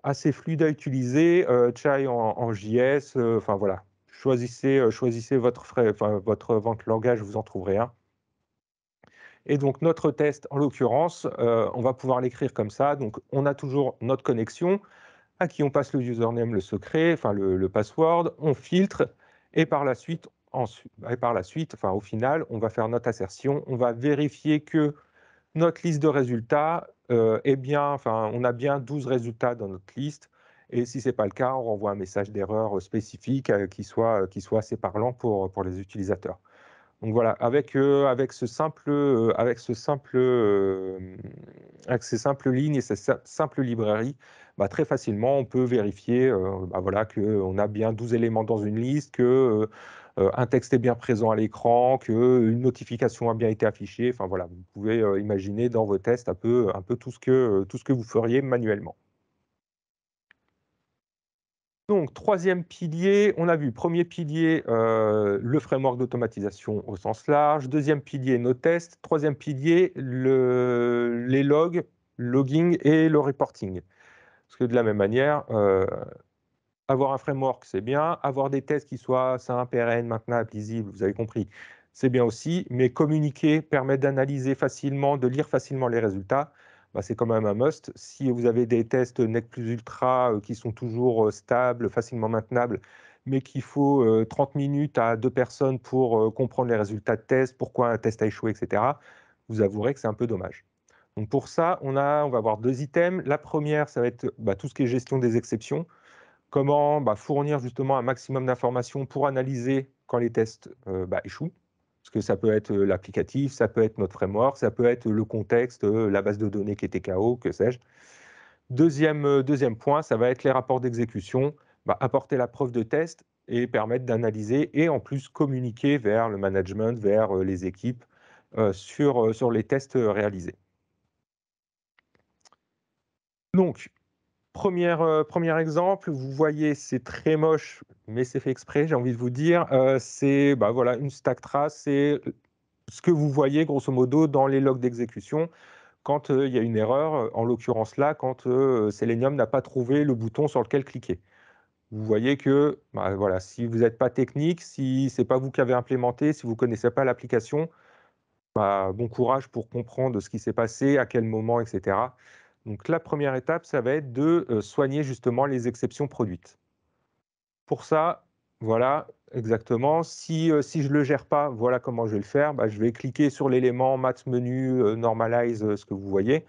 assez fluide à utiliser. Chai en, JS, enfin voilà. Choisissez, choisissez votre, frais, votre, votre langage, vous en trouverez un. Et donc notre test, en l'occurrence, euh, on va pouvoir l'écrire comme ça. Donc on a toujours notre connexion à qui on passe le username, le secret, enfin le, password, on filtre et par la suite, au final, on va faire notre assertion, on va vérifier que notre liste de résultats euh, est bien, enfin on a bien 12 résultats dans notre liste. Et si ce n'est pas le cas, on renvoie un message d'erreur spécifique euh, qui, soit, assez parlant pour les utilisateurs. Donc voilà, avec, euh, avec ce simple, euh, avec ce simple, euh, ces simples lignes et ces simple librairies, bah, très facilement on peut vérifier, bah, voilà, qu'on a bien 12 éléments dans une liste, que un texte est bien présent à l'écran, qu'une notification a bien été affichée. Enfin voilà, vous pouvez imaginer dans vos tests un peu, un peu tout ce que tout ce que vous feriez manuellement. Donc, troisième pilier, on a vu, premier pilier, euh, le framework d'automatisation au sens large. Deuxième pilier, nos tests. Troisième pilier, les logs, logging et le reporting. Parce que de la même manière, euh, avoir un framework, c'est bien. Avoir des tests qui soient simples, pérennes, maintenant, lisibles, vous avez compris, c'est bien aussi. Mais communiquer, permet d'analyser facilement, de lire facilement les résultats, bah, c'est quand même un must. Si vous avez des tests NEC plus ultra euh, qui sont toujours euh, stables, facilement maintenables, mais qu'il faut 30 euh, minutes à deux personnes pour comprendre les résultats de test, pourquoi un test a échoué, etc., vous avouerez que c'est un peu dommage. Donc pour ça, on, a, on va avoir deux items. La première, ça va être bah, tout ce qui est gestion des exceptions. Comment bah, fournir justement un maximum d'informations pour analyser quand les tests échouent que ça peut être euh, l'applicatif, ça peut être notre framework, ça peut être euh, le contexte, euh, la base de données qui était KO, que sais-je. Deuxième, deuxième point, ça va être les rapports d'exécution, bah, apporter la preuve de test et permettre d'analyser et en plus communiquer vers le management, vers les équipes sur, sur les tests réalisés. Donc, Première, euh, premier exemple, vous voyez, c'est très moche, mais c'est fait exprès, j'ai envie de vous dire. Euh, c'est bah, voilà, une stack trace, c'est ce que vous voyez grosso modo dans les logs d'exécution quand euh, il y a une erreur, en l'occurrence là, quand Selenium n'a pas trouvé le bouton sur lequel cliquer. Vous voyez que bah, voilà, si vous n'êtes pas technique, si ce n'est pas vous qui avez implémenté, si vous ne connaissez pas l'application, bah, bon courage pour comprendre ce qui s'est passé, à quel moment, etc. Donc la première étape, ça va être de euh, soigner justement les exceptions produites. Pour ça, voilà exactement, si, euh, si je ne le gère pas, voilà comment je vais le faire. Bah, je vais cliquer sur l'élément maths menu, euh, normalize, ce que vous voyez.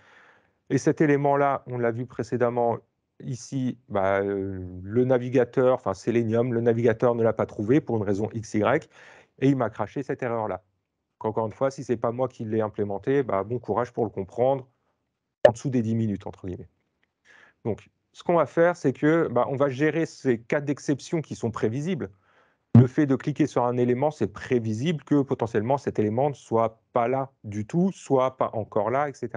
Et cet élément-là, on l'a vu précédemment ici, bah, le navigateur, enfin Selenium, le navigateur ne l'a pas trouvé pour une raison XY, et il m'a craché cette erreur-là. Encore une fois, si ce n'est pas moi qui l'ai implémenté, bah, bon courage pour le comprendre, en dessous des 10 minutes, entre guillemets. Donc, ce qu'on va faire, c'est que bah, on va gérer ces cas d'exception qui sont prévisibles. Le fait de cliquer sur un élément, c'est prévisible que potentiellement cet élément ne soit pas là du tout, soit pas encore là, etc.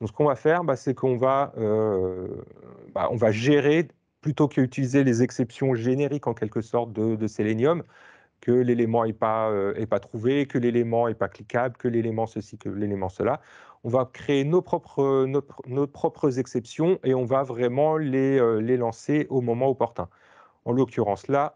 Donc, ce qu'on va faire, bah, c'est qu'on va, euh, bah, on va gérer, plutôt qu'utiliser les exceptions génériques en quelque sorte de, de Selenium, que l'élément n'est pas, euh, est pas trouvé, que l'élément n'est pas cliquable, que l'élément ceci, que l'élément cela on va créer nos propres, nos, propres exceptions et on va vraiment les, euh, les lancer au moment opportun. En l'occurrence là,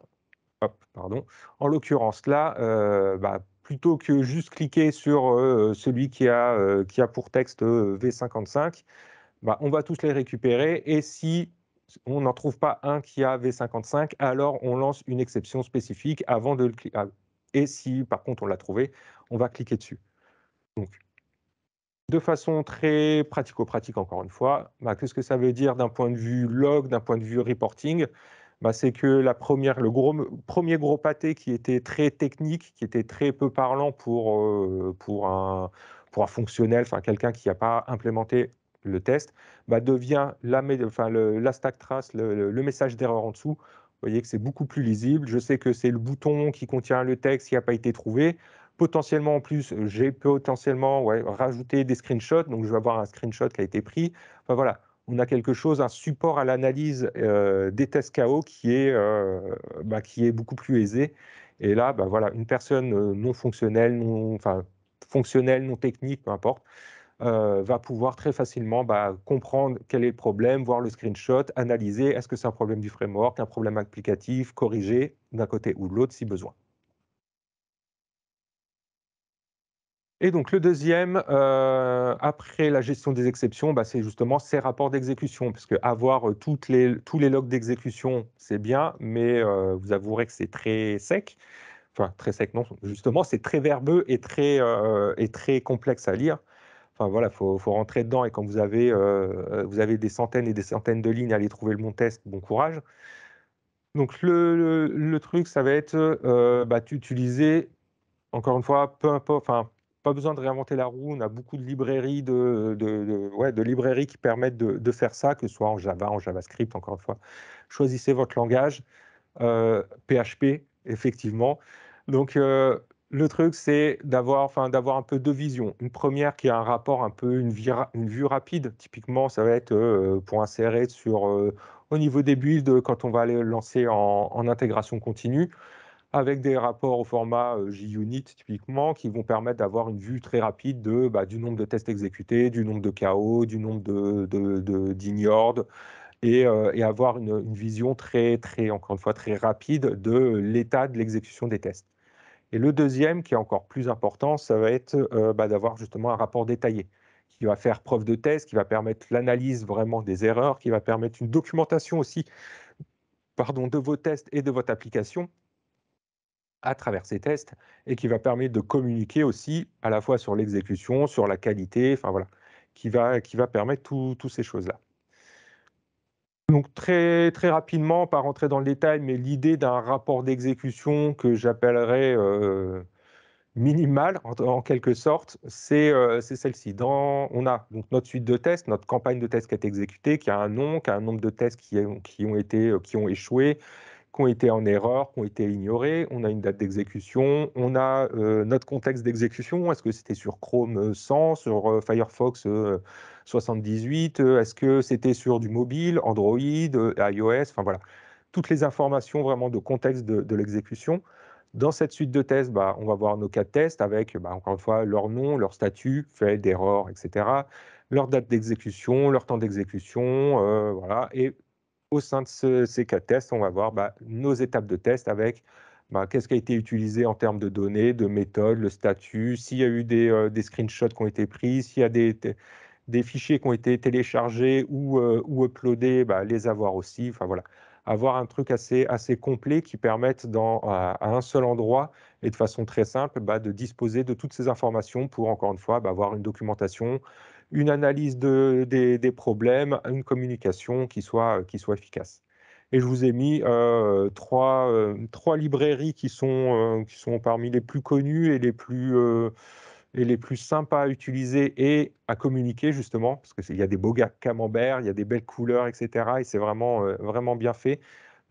pardon, en l'occurrence là, euh, bah, plutôt que juste cliquer sur euh, celui qui a, qui a pour texte V55, bah, on va tous les récupérer et si on n'en trouve pas un qui a V55, alors on lance une exception spécifique avant de le cliquer. Ah, et si par contre on l'a trouvé, on va cliquer dessus. Donc de façon très pratico-pratique, encore une fois, bah, qu'est-ce que ça veut dire d'un point de vue log, d'un point de vue reporting bah, C'est que la première, le premier gros pâté qui était très technique, qui était très peu parlant pour, euh, pour, un, un fonctionnel, quelqu'un qui n'a pas implémenté le test, bah, devient la, stack trace, le message d'erreur en dessous. Vous voyez que c'est beaucoup plus lisible. Je sais que c'est le bouton qui contient le texte qui n'a pas été trouvé. Potentiellement, en plus, euh, j'ai potentiellement ouais, rajouté des screenshots. Donc, je vais avoir un screenshot qui a été pris. Enfin, voilà, on a quelque chose, un support à l'analyse euh, des tests KO qui est, euh, bah, qui est beaucoup plus aisé. Et là, bah, voilà, une personne non fonctionnelle, non, enfin, fonctionnelle, non technique, peu importe, va pouvoir très facilement bah, comprendre quel est le problème, voir le screenshot, analyser est-ce que c'est un problème du framework, un problème applicatif, corriger d'un côté ou de l'autre si besoin. Et donc le deuxième, euh, après la gestion des exceptions, bah, c'est justement ces rapports d'exécution, parce que avoir euh, toutes les, tous les logs d'exécution, c'est bien, mais euh, vous avouerez que c'est très sec. Enfin, très sec, non, justement, c'est très verbeux et très, et très complexe à lire. Enfin voilà, il faut, faut, rentrer dedans, et quand vous avez, vous avez des centaines et des centaines de lignes, allez trouver le bon test, bon courage. Donc le, le, truc, ça va être bah, utiliser, encore une fois, peu importe, enfin, pas besoin de réinventer la roue. On a beaucoup de librairies, de, de, de, ouais, de librairies qui permettent de, faire ça, que ce soit en Java, en JavaScript, encore une fois. Choisissez votre langage. PHP, euh, effectivement. Donc, euh, le truc, c'est d'avoir un peu deux visions. Une première qui a un rapport un peu, une, vue rapide. Typiquement, ça va être euh, pour insérer sur, au niveau des builds, quand on va aller lancer en intégration continue avec des rapports au format euh, JUnit typiquement, qui vont permettre d'avoir une vue très rapide bah, du nombre de tests exécutés, du nombre de KO, du nombre d'ignored, euh, et, avoir une, vision très, très, encore une fois, très rapide de l'état de l'exécution des tests. Et le deuxième, qui est encore plus important, ça va être euh, bah, d'avoir justement un rapport détaillé qui va faire preuve de test, qui va permettre l'analyse vraiment des erreurs, qui va permettre une documentation aussi pardon, de vos tests et de votre application, à travers ces tests et qui va permettre de communiquer aussi à la fois sur l'exécution, sur la qualité, enfin voilà, qui va, qui va permettre toutes ces choses-là. Donc très, très rapidement, pas rentrer dans le détail, mais l'idée d'un rapport d'exécution que j'appellerais euh, minimal en, quelque sorte, c'est euh, celle-ci. On a donc notre suite de tests, notre campagne de tests qui été exécutée, qui a un nom, qui a un nombre de tests qui, qui ont, été, euh, qui ont échoué, ont été en erreur, qui ont été ignorés. On a une date d'exécution, on a euh, notre contexte d'exécution. Est-ce que c'était sur Chrome 100, euh, sur euh, Firefox 78 Est-ce que c'était sur du mobile, Android, iOS Enfin voilà, toutes les informations vraiment de contexte de, l'exécution. Dans cette suite de tests, bah, on va voir nos cas de tests avec, bah, encore une fois, leur nom, leur statut, fait d'erreur, etc., leur date d'exécution, leur temps d'exécution, voilà, et au sein de ces cas tests, on va voir bah, nos étapes de test avec bah, qu'est-ce qui a été utilisé en termes de données, de méthodes, le statut, s'il y a eu des, euh, screenshots qui ont été pris, s'il y a des, des, fichiers qui ont été téléchargés ou, euh, uploadés, bah, les avoir aussi. Enfin voilà, avoir un truc assez, assez complet qui permette dans, à, un seul endroit et de façon très simple de disposer de toutes ces informations pour, encore une fois, avoir une documentation, une analyse de, des, problèmes, une communication qui soit, euh, qui soit efficace. Et je vous ai mis euh, euh, trois, librairies qui sont, qui sont parmi les plus connues et les plus, et les plus sympas à utiliser et à communiquer, justement, parce qu'il y a des beaux camembert, il y a des belles couleurs, etc. Et c'est vraiment, vraiment bien fait.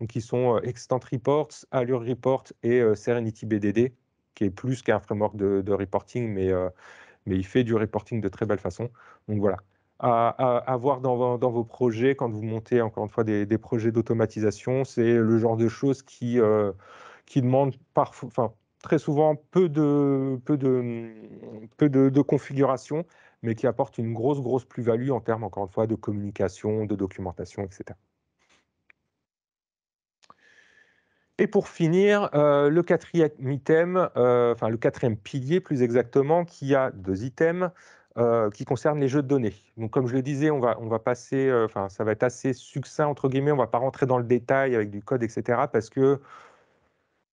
Donc, ils sont Extant Reports, Allure Reports et Serenity BDD, qui est plus qu'un framework de, de reporting, mais mais il fait du reporting de très belle façon. Donc voilà, à, voir dans, vos projets, quand vous montez encore une fois des, projets d'automatisation, c'est le genre de choses qui, euh, qui demandent parfois, enfin, très souvent peu de, peu de, peu de, configuration, mais qui apporte une grosse, grosse plus-value en termes, encore une fois, de communication, de documentation, etc. Et pour finir, euh, le quatrième item, euh, enfin le quatrième pilier plus exactement, qui a deux items euh, qui concernent les jeux de données. Donc comme je le disais, on va, on va passer, enfin ça va être assez succinct entre guillemets, on ne va pas rentrer dans le détail avec du code, etc. Parce que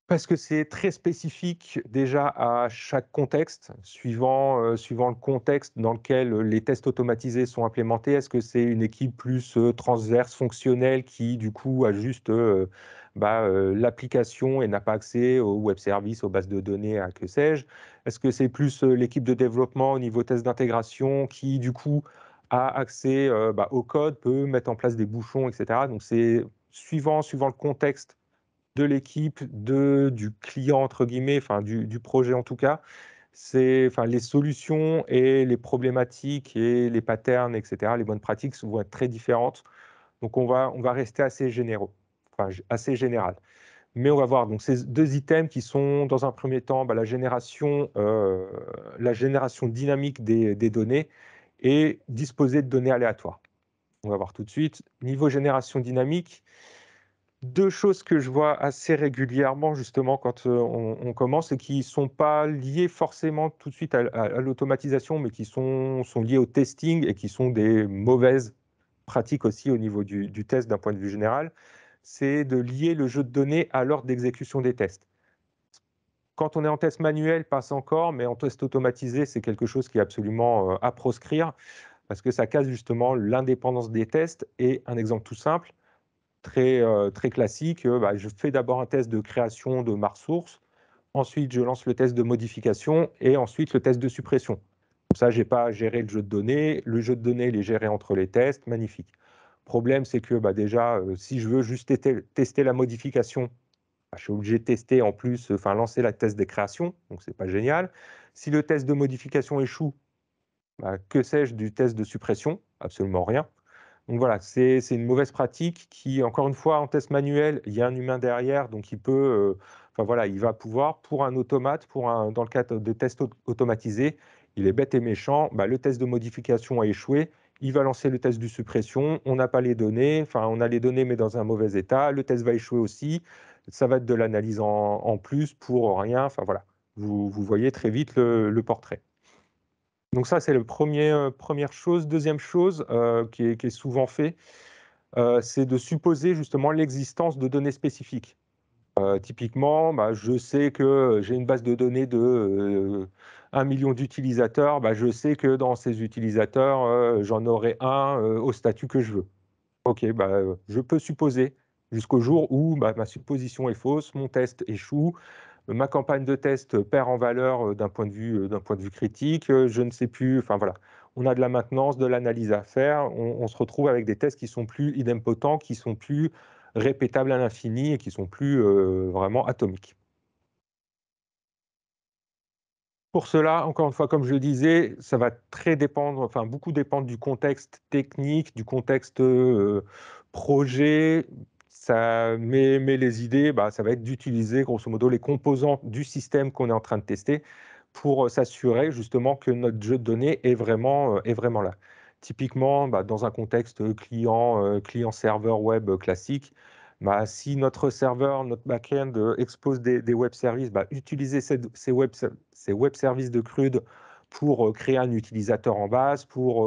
parce que c'est très spécifique déjà à chaque contexte, suivant, euh, suivant le contexte dans lequel euh, les tests automatisés sont implémentés. Est-ce que c'est une équipe plus euh, transverse, fonctionnelle, qui du coup a juste bah, l'application et n'a pas accès au web service, aux bases de données, à que sais-je Est-ce que c'est plus l'équipe de développement au niveau test d'intégration qui du coup a accès bah, au code, peut mettre en place des bouchons, etc. Donc c'est suivant, suivant le contexte de l'équipe, de du client entre guillemets, enfin du, du projet en tout cas. C'est enfin les solutions et les problématiques et les patterns, etc. Les bonnes pratiques vont être très différentes. Donc on va on va rester assez généraux, enfin assez général. Mais on va voir donc ces deux items qui sont dans un premier temps bah, la génération euh, la génération dynamique des, des données et disposer de données aléatoires. On va voir tout de suite. Niveau génération dynamique, deux choses que je vois assez régulièrement justement quand euh, on, commence et qui ne sont pas liées forcément tout de suite à, l'automatisation, mais qui sont, liées au testing et qui sont des mauvaises pratiques aussi au niveau du, du test d'un point de vue général, c'est de lier le jeu de données à l'ordre d'exécution des tests. Quand on est en test manuel, passe encore, mais en test automatisé, c'est quelque chose qui est absolument euh, à proscrire parce que ça casse justement l'indépendance des tests. Et un exemple tout simple, euh, très, classique. Euh, bah, je fais d'abord un test de création de ma ressource, ensuite je lance le test de modification et ensuite le test de suppression. Comme ça, je n'ai pas à gérer le jeu de données. Le jeu de données, il est géré entre les tests, magnifique. problème, c'est que bah, déjà, euh, si je veux juste tester la modification, bah, je suis obligé de tester en plus, enfin lancer la test de création, donc ce n'est pas génial. Si le test de modification échoue, que sais-je du test de suppression Absolument rien. Donc voilà, c'est une mauvaise pratique qui, encore une fois, en test manuel, il y a un humain derrière, donc il peut, euh, enfin voilà, il va pouvoir, pour un automate, pour un, dans le cadre de tests automatisés, il est bête et méchant, bah, le test de modification a échoué, il va lancer le test de suppression, on n'a pas les données, enfin on a les données mais dans un mauvais état, le test va échouer aussi, ça va être de l'analyse en, plus pour rien, enfin voilà, vous, voyez très vite le portrait. Donc ça, c'est la premier, euh, première chose. Deuxième chose euh, qui est, souvent fait, euh, c'est de supposer justement l'existence de données spécifiques. typiquement, bah, je sais que j'ai une base de données de 1 million d'utilisateurs, bah, je sais que dans ces utilisateurs, j'en aurai un au statut que je veux. Ok, bah, je peux supposer jusqu'au jour où ma supposition est fausse, mon test échoue, euh, ma campagne de test perd en valeur euh, d'un point, de vue, euh, point de vue critique, je ne sais plus, enfin voilà. On a de la maintenance, de l'analyse à faire, on, se retrouve avec des tests qui sont plus idempotents, qui sont plus répétables à l'infini et qui sont plus vraiment atomiques. Pour cela, encore une fois, comme je le disais, ça va très dépendre, enfin beaucoup dépendre du contexte technique, du contexte projet, ça, mais, les idées, bah, ça va être d'utiliser grosso modo les composants du système qu'on est en train de tester pour euh, s'assurer justement que notre jeu de données est vraiment, euh, est vraiment là. Typiquement, bah, dans un contexte euh, client, client-serveur web classique, bah, si notre serveur, notre back backend expose des, web services, utiliser ces, web, ces web services de CRUD pour créer un utilisateur en base, pour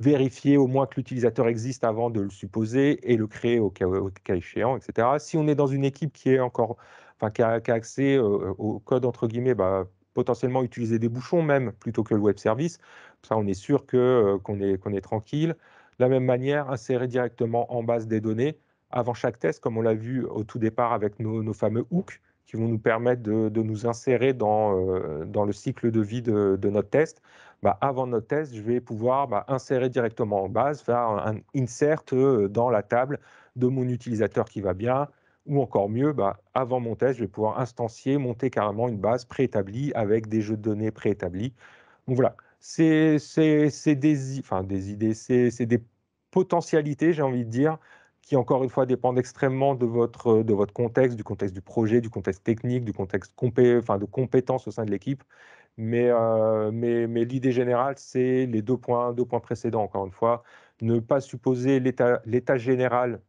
vérifier au moins que l'utilisateur existe avant de le supposer et le créer au cas, échéant, etc. Si on est dans une équipe qui est encore, enfin, qui a, accès euh, euh, au code entre guillemets, bah, potentiellement utiliser des bouchons même plutôt que le web service, ça on est sûr que euh, qu'on est qu'on est tranquille. De la même manière, insérer directement en base des données avant chaque test, comme on l'a vu au tout départ avec nos, fameux hooks qui vont nous permettre de, de nous insérer dans, dans le cycle de vie de, de, notre test. Bah, avant notre test, je vais pouvoir bah, insérer directement en base, faire un insert euh, dans la table de mon utilisateur qui va bien, ou encore mieux, bah, avant mon test, je vais pouvoir instancier, monter carrément une base préétablie avec des jeux de données préétablis. Donc voilà, c'est des, des idées, c'est des potentialités, j'ai envie de dire, qui encore une fois dépendent extrêmement de votre, de votre contexte, du contexte du projet, du contexte technique, du contexte compé, enfin, de compétences au sein de l'équipe. Euh, mais, l'idée générale, c'est les deux points, deux points précédents, encore une fois. Ne pas supposer l'état général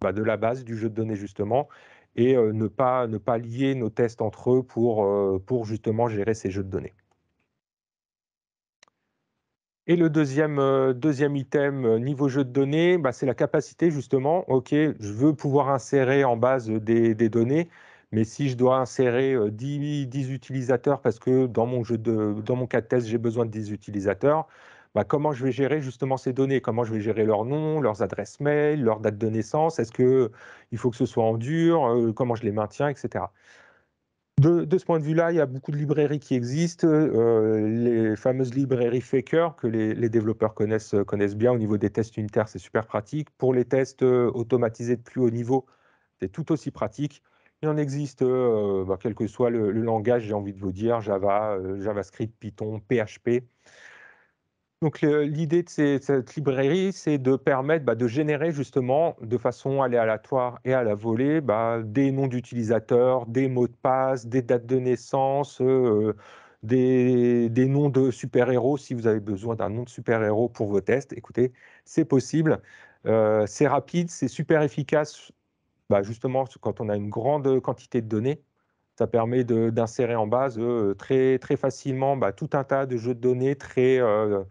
bah, de la base du jeu de données, justement, et euh, ne, pas, ne pas lier nos tests entre eux pour, euh, pour justement gérer ces jeux de données. Et le deuxième, deuxième item niveau jeu de données, bah, c'est la capacité justement, ok, je veux pouvoir insérer en base des, des données, mais si je dois insérer 10, utilisateurs parce que dans mon, jeu de, dans mon cas de test, j'ai besoin de 10 utilisateurs, bah comment je vais gérer justement ces données Comment je vais gérer leur nom, leurs adresses mail, leur date de naissance Est-ce qu'il faut que ce soit en dur Comment je les maintiens, etc. De, ce point de vue-là, il y a beaucoup de librairies qui existent, les fameuses librairies Faker que les, développeurs connaissent, euh, connaissent bien au niveau des tests unitaires, c'est super pratique. Pour les tests automatisés de plus haut niveau, c'est tout aussi pratique. Il en existe, euh, bah, quel que soit le, langage, j'ai envie de vous dire, Java, euh, JavaScript, Python, PHP. Donc l'idée de, cette librairie, c'est de permettre bah, de générer justement de façon aléatoire et à la volée bah, des noms d'utilisateurs, des mots de passe, des dates de naissance, euh, des, noms de super-héros. Si vous avez besoin d'un nom de super-héros pour vos tests, écoutez, c'est possible. c'est rapide, c'est super efficace bah justement, quand on a une grande quantité de données, ça permet d'insérer en base euh, très, très facilement bah, tout un tas de jeux de données très, euh,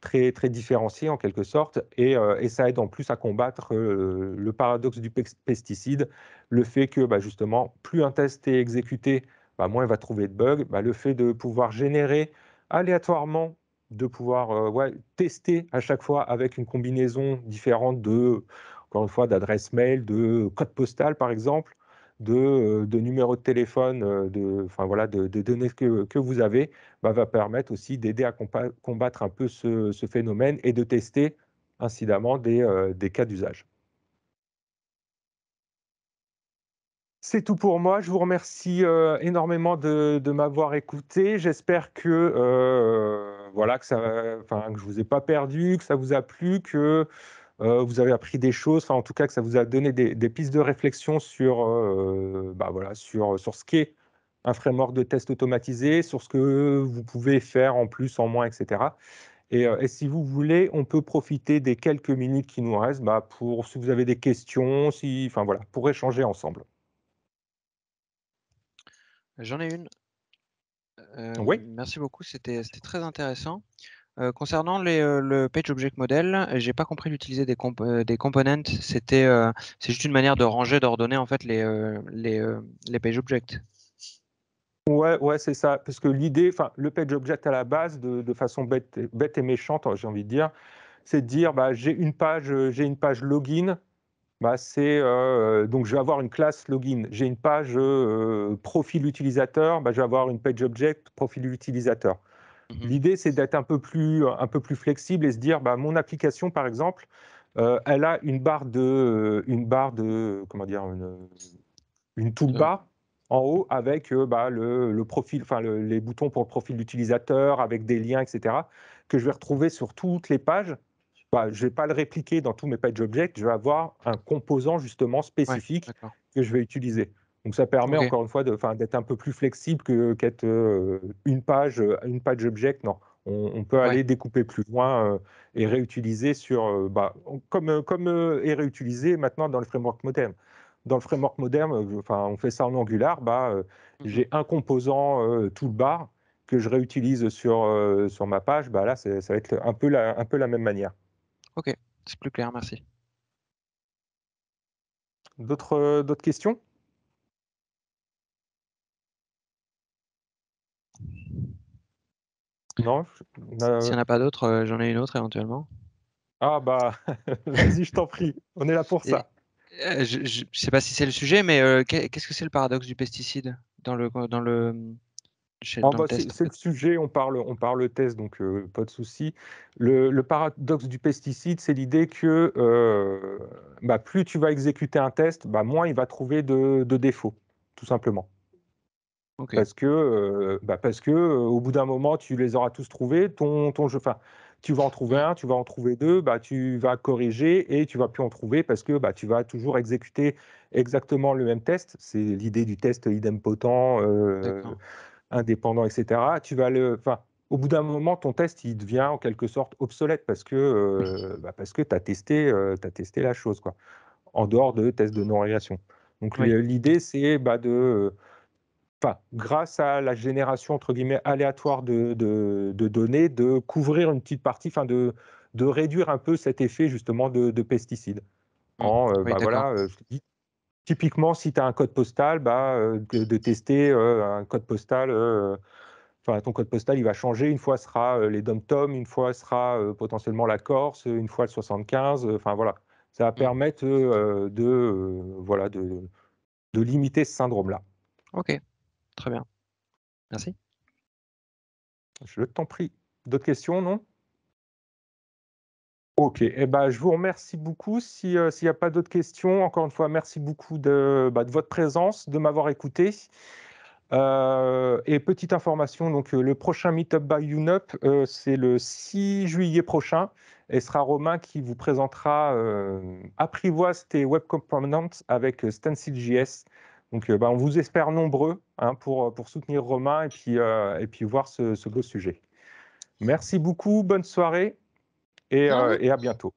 très, très différenciés en quelque sorte, et, euh, ça aide en plus à combattre le paradoxe du pesticide, le fait que bah, justement, plus un test est exécuté, bah, moins il va trouver de bugs, bah, le fait de pouvoir générer aléatoirement de pouvoir tester à chaque fois avec une combinaison différente de, encore une fois, d'adresse mail, de code postal, par exemple, de, euh, de numéro de téléphone, euh, de, enfin, voilà, de, données que, vous avez, bah, va permettre aussi d'aider à combattre un peu ce, phénomène et de tester, incidemment, euh, des, cas d'usage. C'est tout pour moi. Je vous remercie énormément de, m'avoir écouté. J'espère que je voilà que que je vous ai pas perdu, que ça vous a plu, que euh, vous avez appris des choses, en tout cas que ça vous a donné des, pistes de réflexion sur, euh, bah, voilà, sur, ce qu'est un framework de test automatisé, sur ce que vous pouvez faire en plus, en moins, etc. Euh, et, si vous voulez, on peut profiter des quelques minutes qui nous restent bah, pour, si vous avez des questions, si, enfin voilà, pour échanger ensemble. J'en ai une. oui. Merci beaucoup, c'était très intéressant. Euh, concernant euh, le page object model, j'ai pas compris d'utiliser des, euh, des components. C'était, c'est juste une manière de ranger, d'ordonner en fait les les, les page objects. Ouais, ouais, c'est ça. Parce que l'idée, enfin, le page object à la base, de, de façon bête, bête et méchante, hein, j'ai envie de dire, c'est de dire, bah, j'ai une page, j'ai une page login. Bah, c'est donc je vais avoir une classe login. J'ai une page profil utilisateur. Bah, je vais avoir une page object profil utilisateur. Mhm. L'idée, c'est d'être un, peu plus, flexible et se dire, bah, mon application, par exemple, euh, elle a une barre de, euh, une barre de, comment dire, une, une toolbar en haut avec euh, bah, le, profil, enfin les boutons pour le profil d'utilisateur, avec des liens, etc. que je vais retrouver sur toutes les pages. Bah, je ne vais pas le répliquer dans tous mes page objects, je vais avoir un composant justement spécifique que je vais utiliser. Donc ça permet encore une fois d'être un peu plus flexible que qu'être euh, une page, euh, une page object. Non, on, peut aller découper plus loin euh, et réutiliser sur, bah, comme comme est réutilisé maintenant dans le framework moderne. Dans le framework moderne, enfin on fait ça en Angular, bah, mmh j'ai un composant tout toolbar que je réutilise sur sur ma page. Bah là, ça va être un peu la un peu la même manière. Ok, c'est plus clair, merci. D'autres d'autres questions? Non. Bah, S'il n'y en a pas d'autres, euh, j'en ai une autre éventuellement. Ah bah, vas-y, je t'en prie, on est là pour ça. Euh, je ne sais pas si c'est le sujet, mais euh, qu'est-ce que c'est le paradoxe du pesticide dans le, dans le, ah, bah, c'est le sujet, on parle, on parle test, donc pas de souci. Le, paradoxe du pesticide, c'est l'idée que bah, plus tu vas exécuter un test, bah, moins il va trouver de défauts, tout simplement. Parce que, bah, parce que au bout d'un moment, tu les auras tous trouvés. Ton, ton tu vas en trouver un, tu vas en trouver deux, bah, tu vas corriger et tu vas plus en trouver parce que bah, tu vas toujours exécuter exactement le même test. C'est l'idée du test idempotent, indépendant, etc. Tu vas le, au bout d'un moment, ton test il devient en quelque sorte obsolète parce que, bah, parce que tu as, testé, as testé la chose, quoi, en dehors de tests de non-régression. Donc l'idée, c'est bah, de enfin, grâce à la génération entre guillemets aléatoire de, données, de couvrir une petite partie, enfin de, de réduire un peu cet effet justement de, pesticides. Mmh. En, euh, bah, voilà, euh, typiquement, si tu as un code postal, bah, euh, de, tester un code postal. Enfin, ton code postal, il va changer. Une fois sera les dom une fois sera potentiellement la Corse, une fois le 75. Enfin voilà, ça va mmh. permettre de, voilà, de, de limiter ce syndrome-là. Ok. Très bien. Merci. Je t'en prie. D'autres questions, non Ok, eh ben, je vous remercie beaucoup. Euh, s'il n'y a pas d'autres questions, encore une fois, merci beaucoup de, bah, votre présence, de m'avoir écouté. Euh, et petite information, donc euh, le prochain Meetup by UNUP, c'est le 6 juillet prochain, et sera Romain qui vous présentera Apprivoise et Web Components avec Stencil.js. Donc, euh, ben, on vous espère nombreux hein, pour, euh, pour soutenir Romain et puis, euh, et puis voir ce, beau sujet. Merci beaucoup, bonne soirée et à bientôt.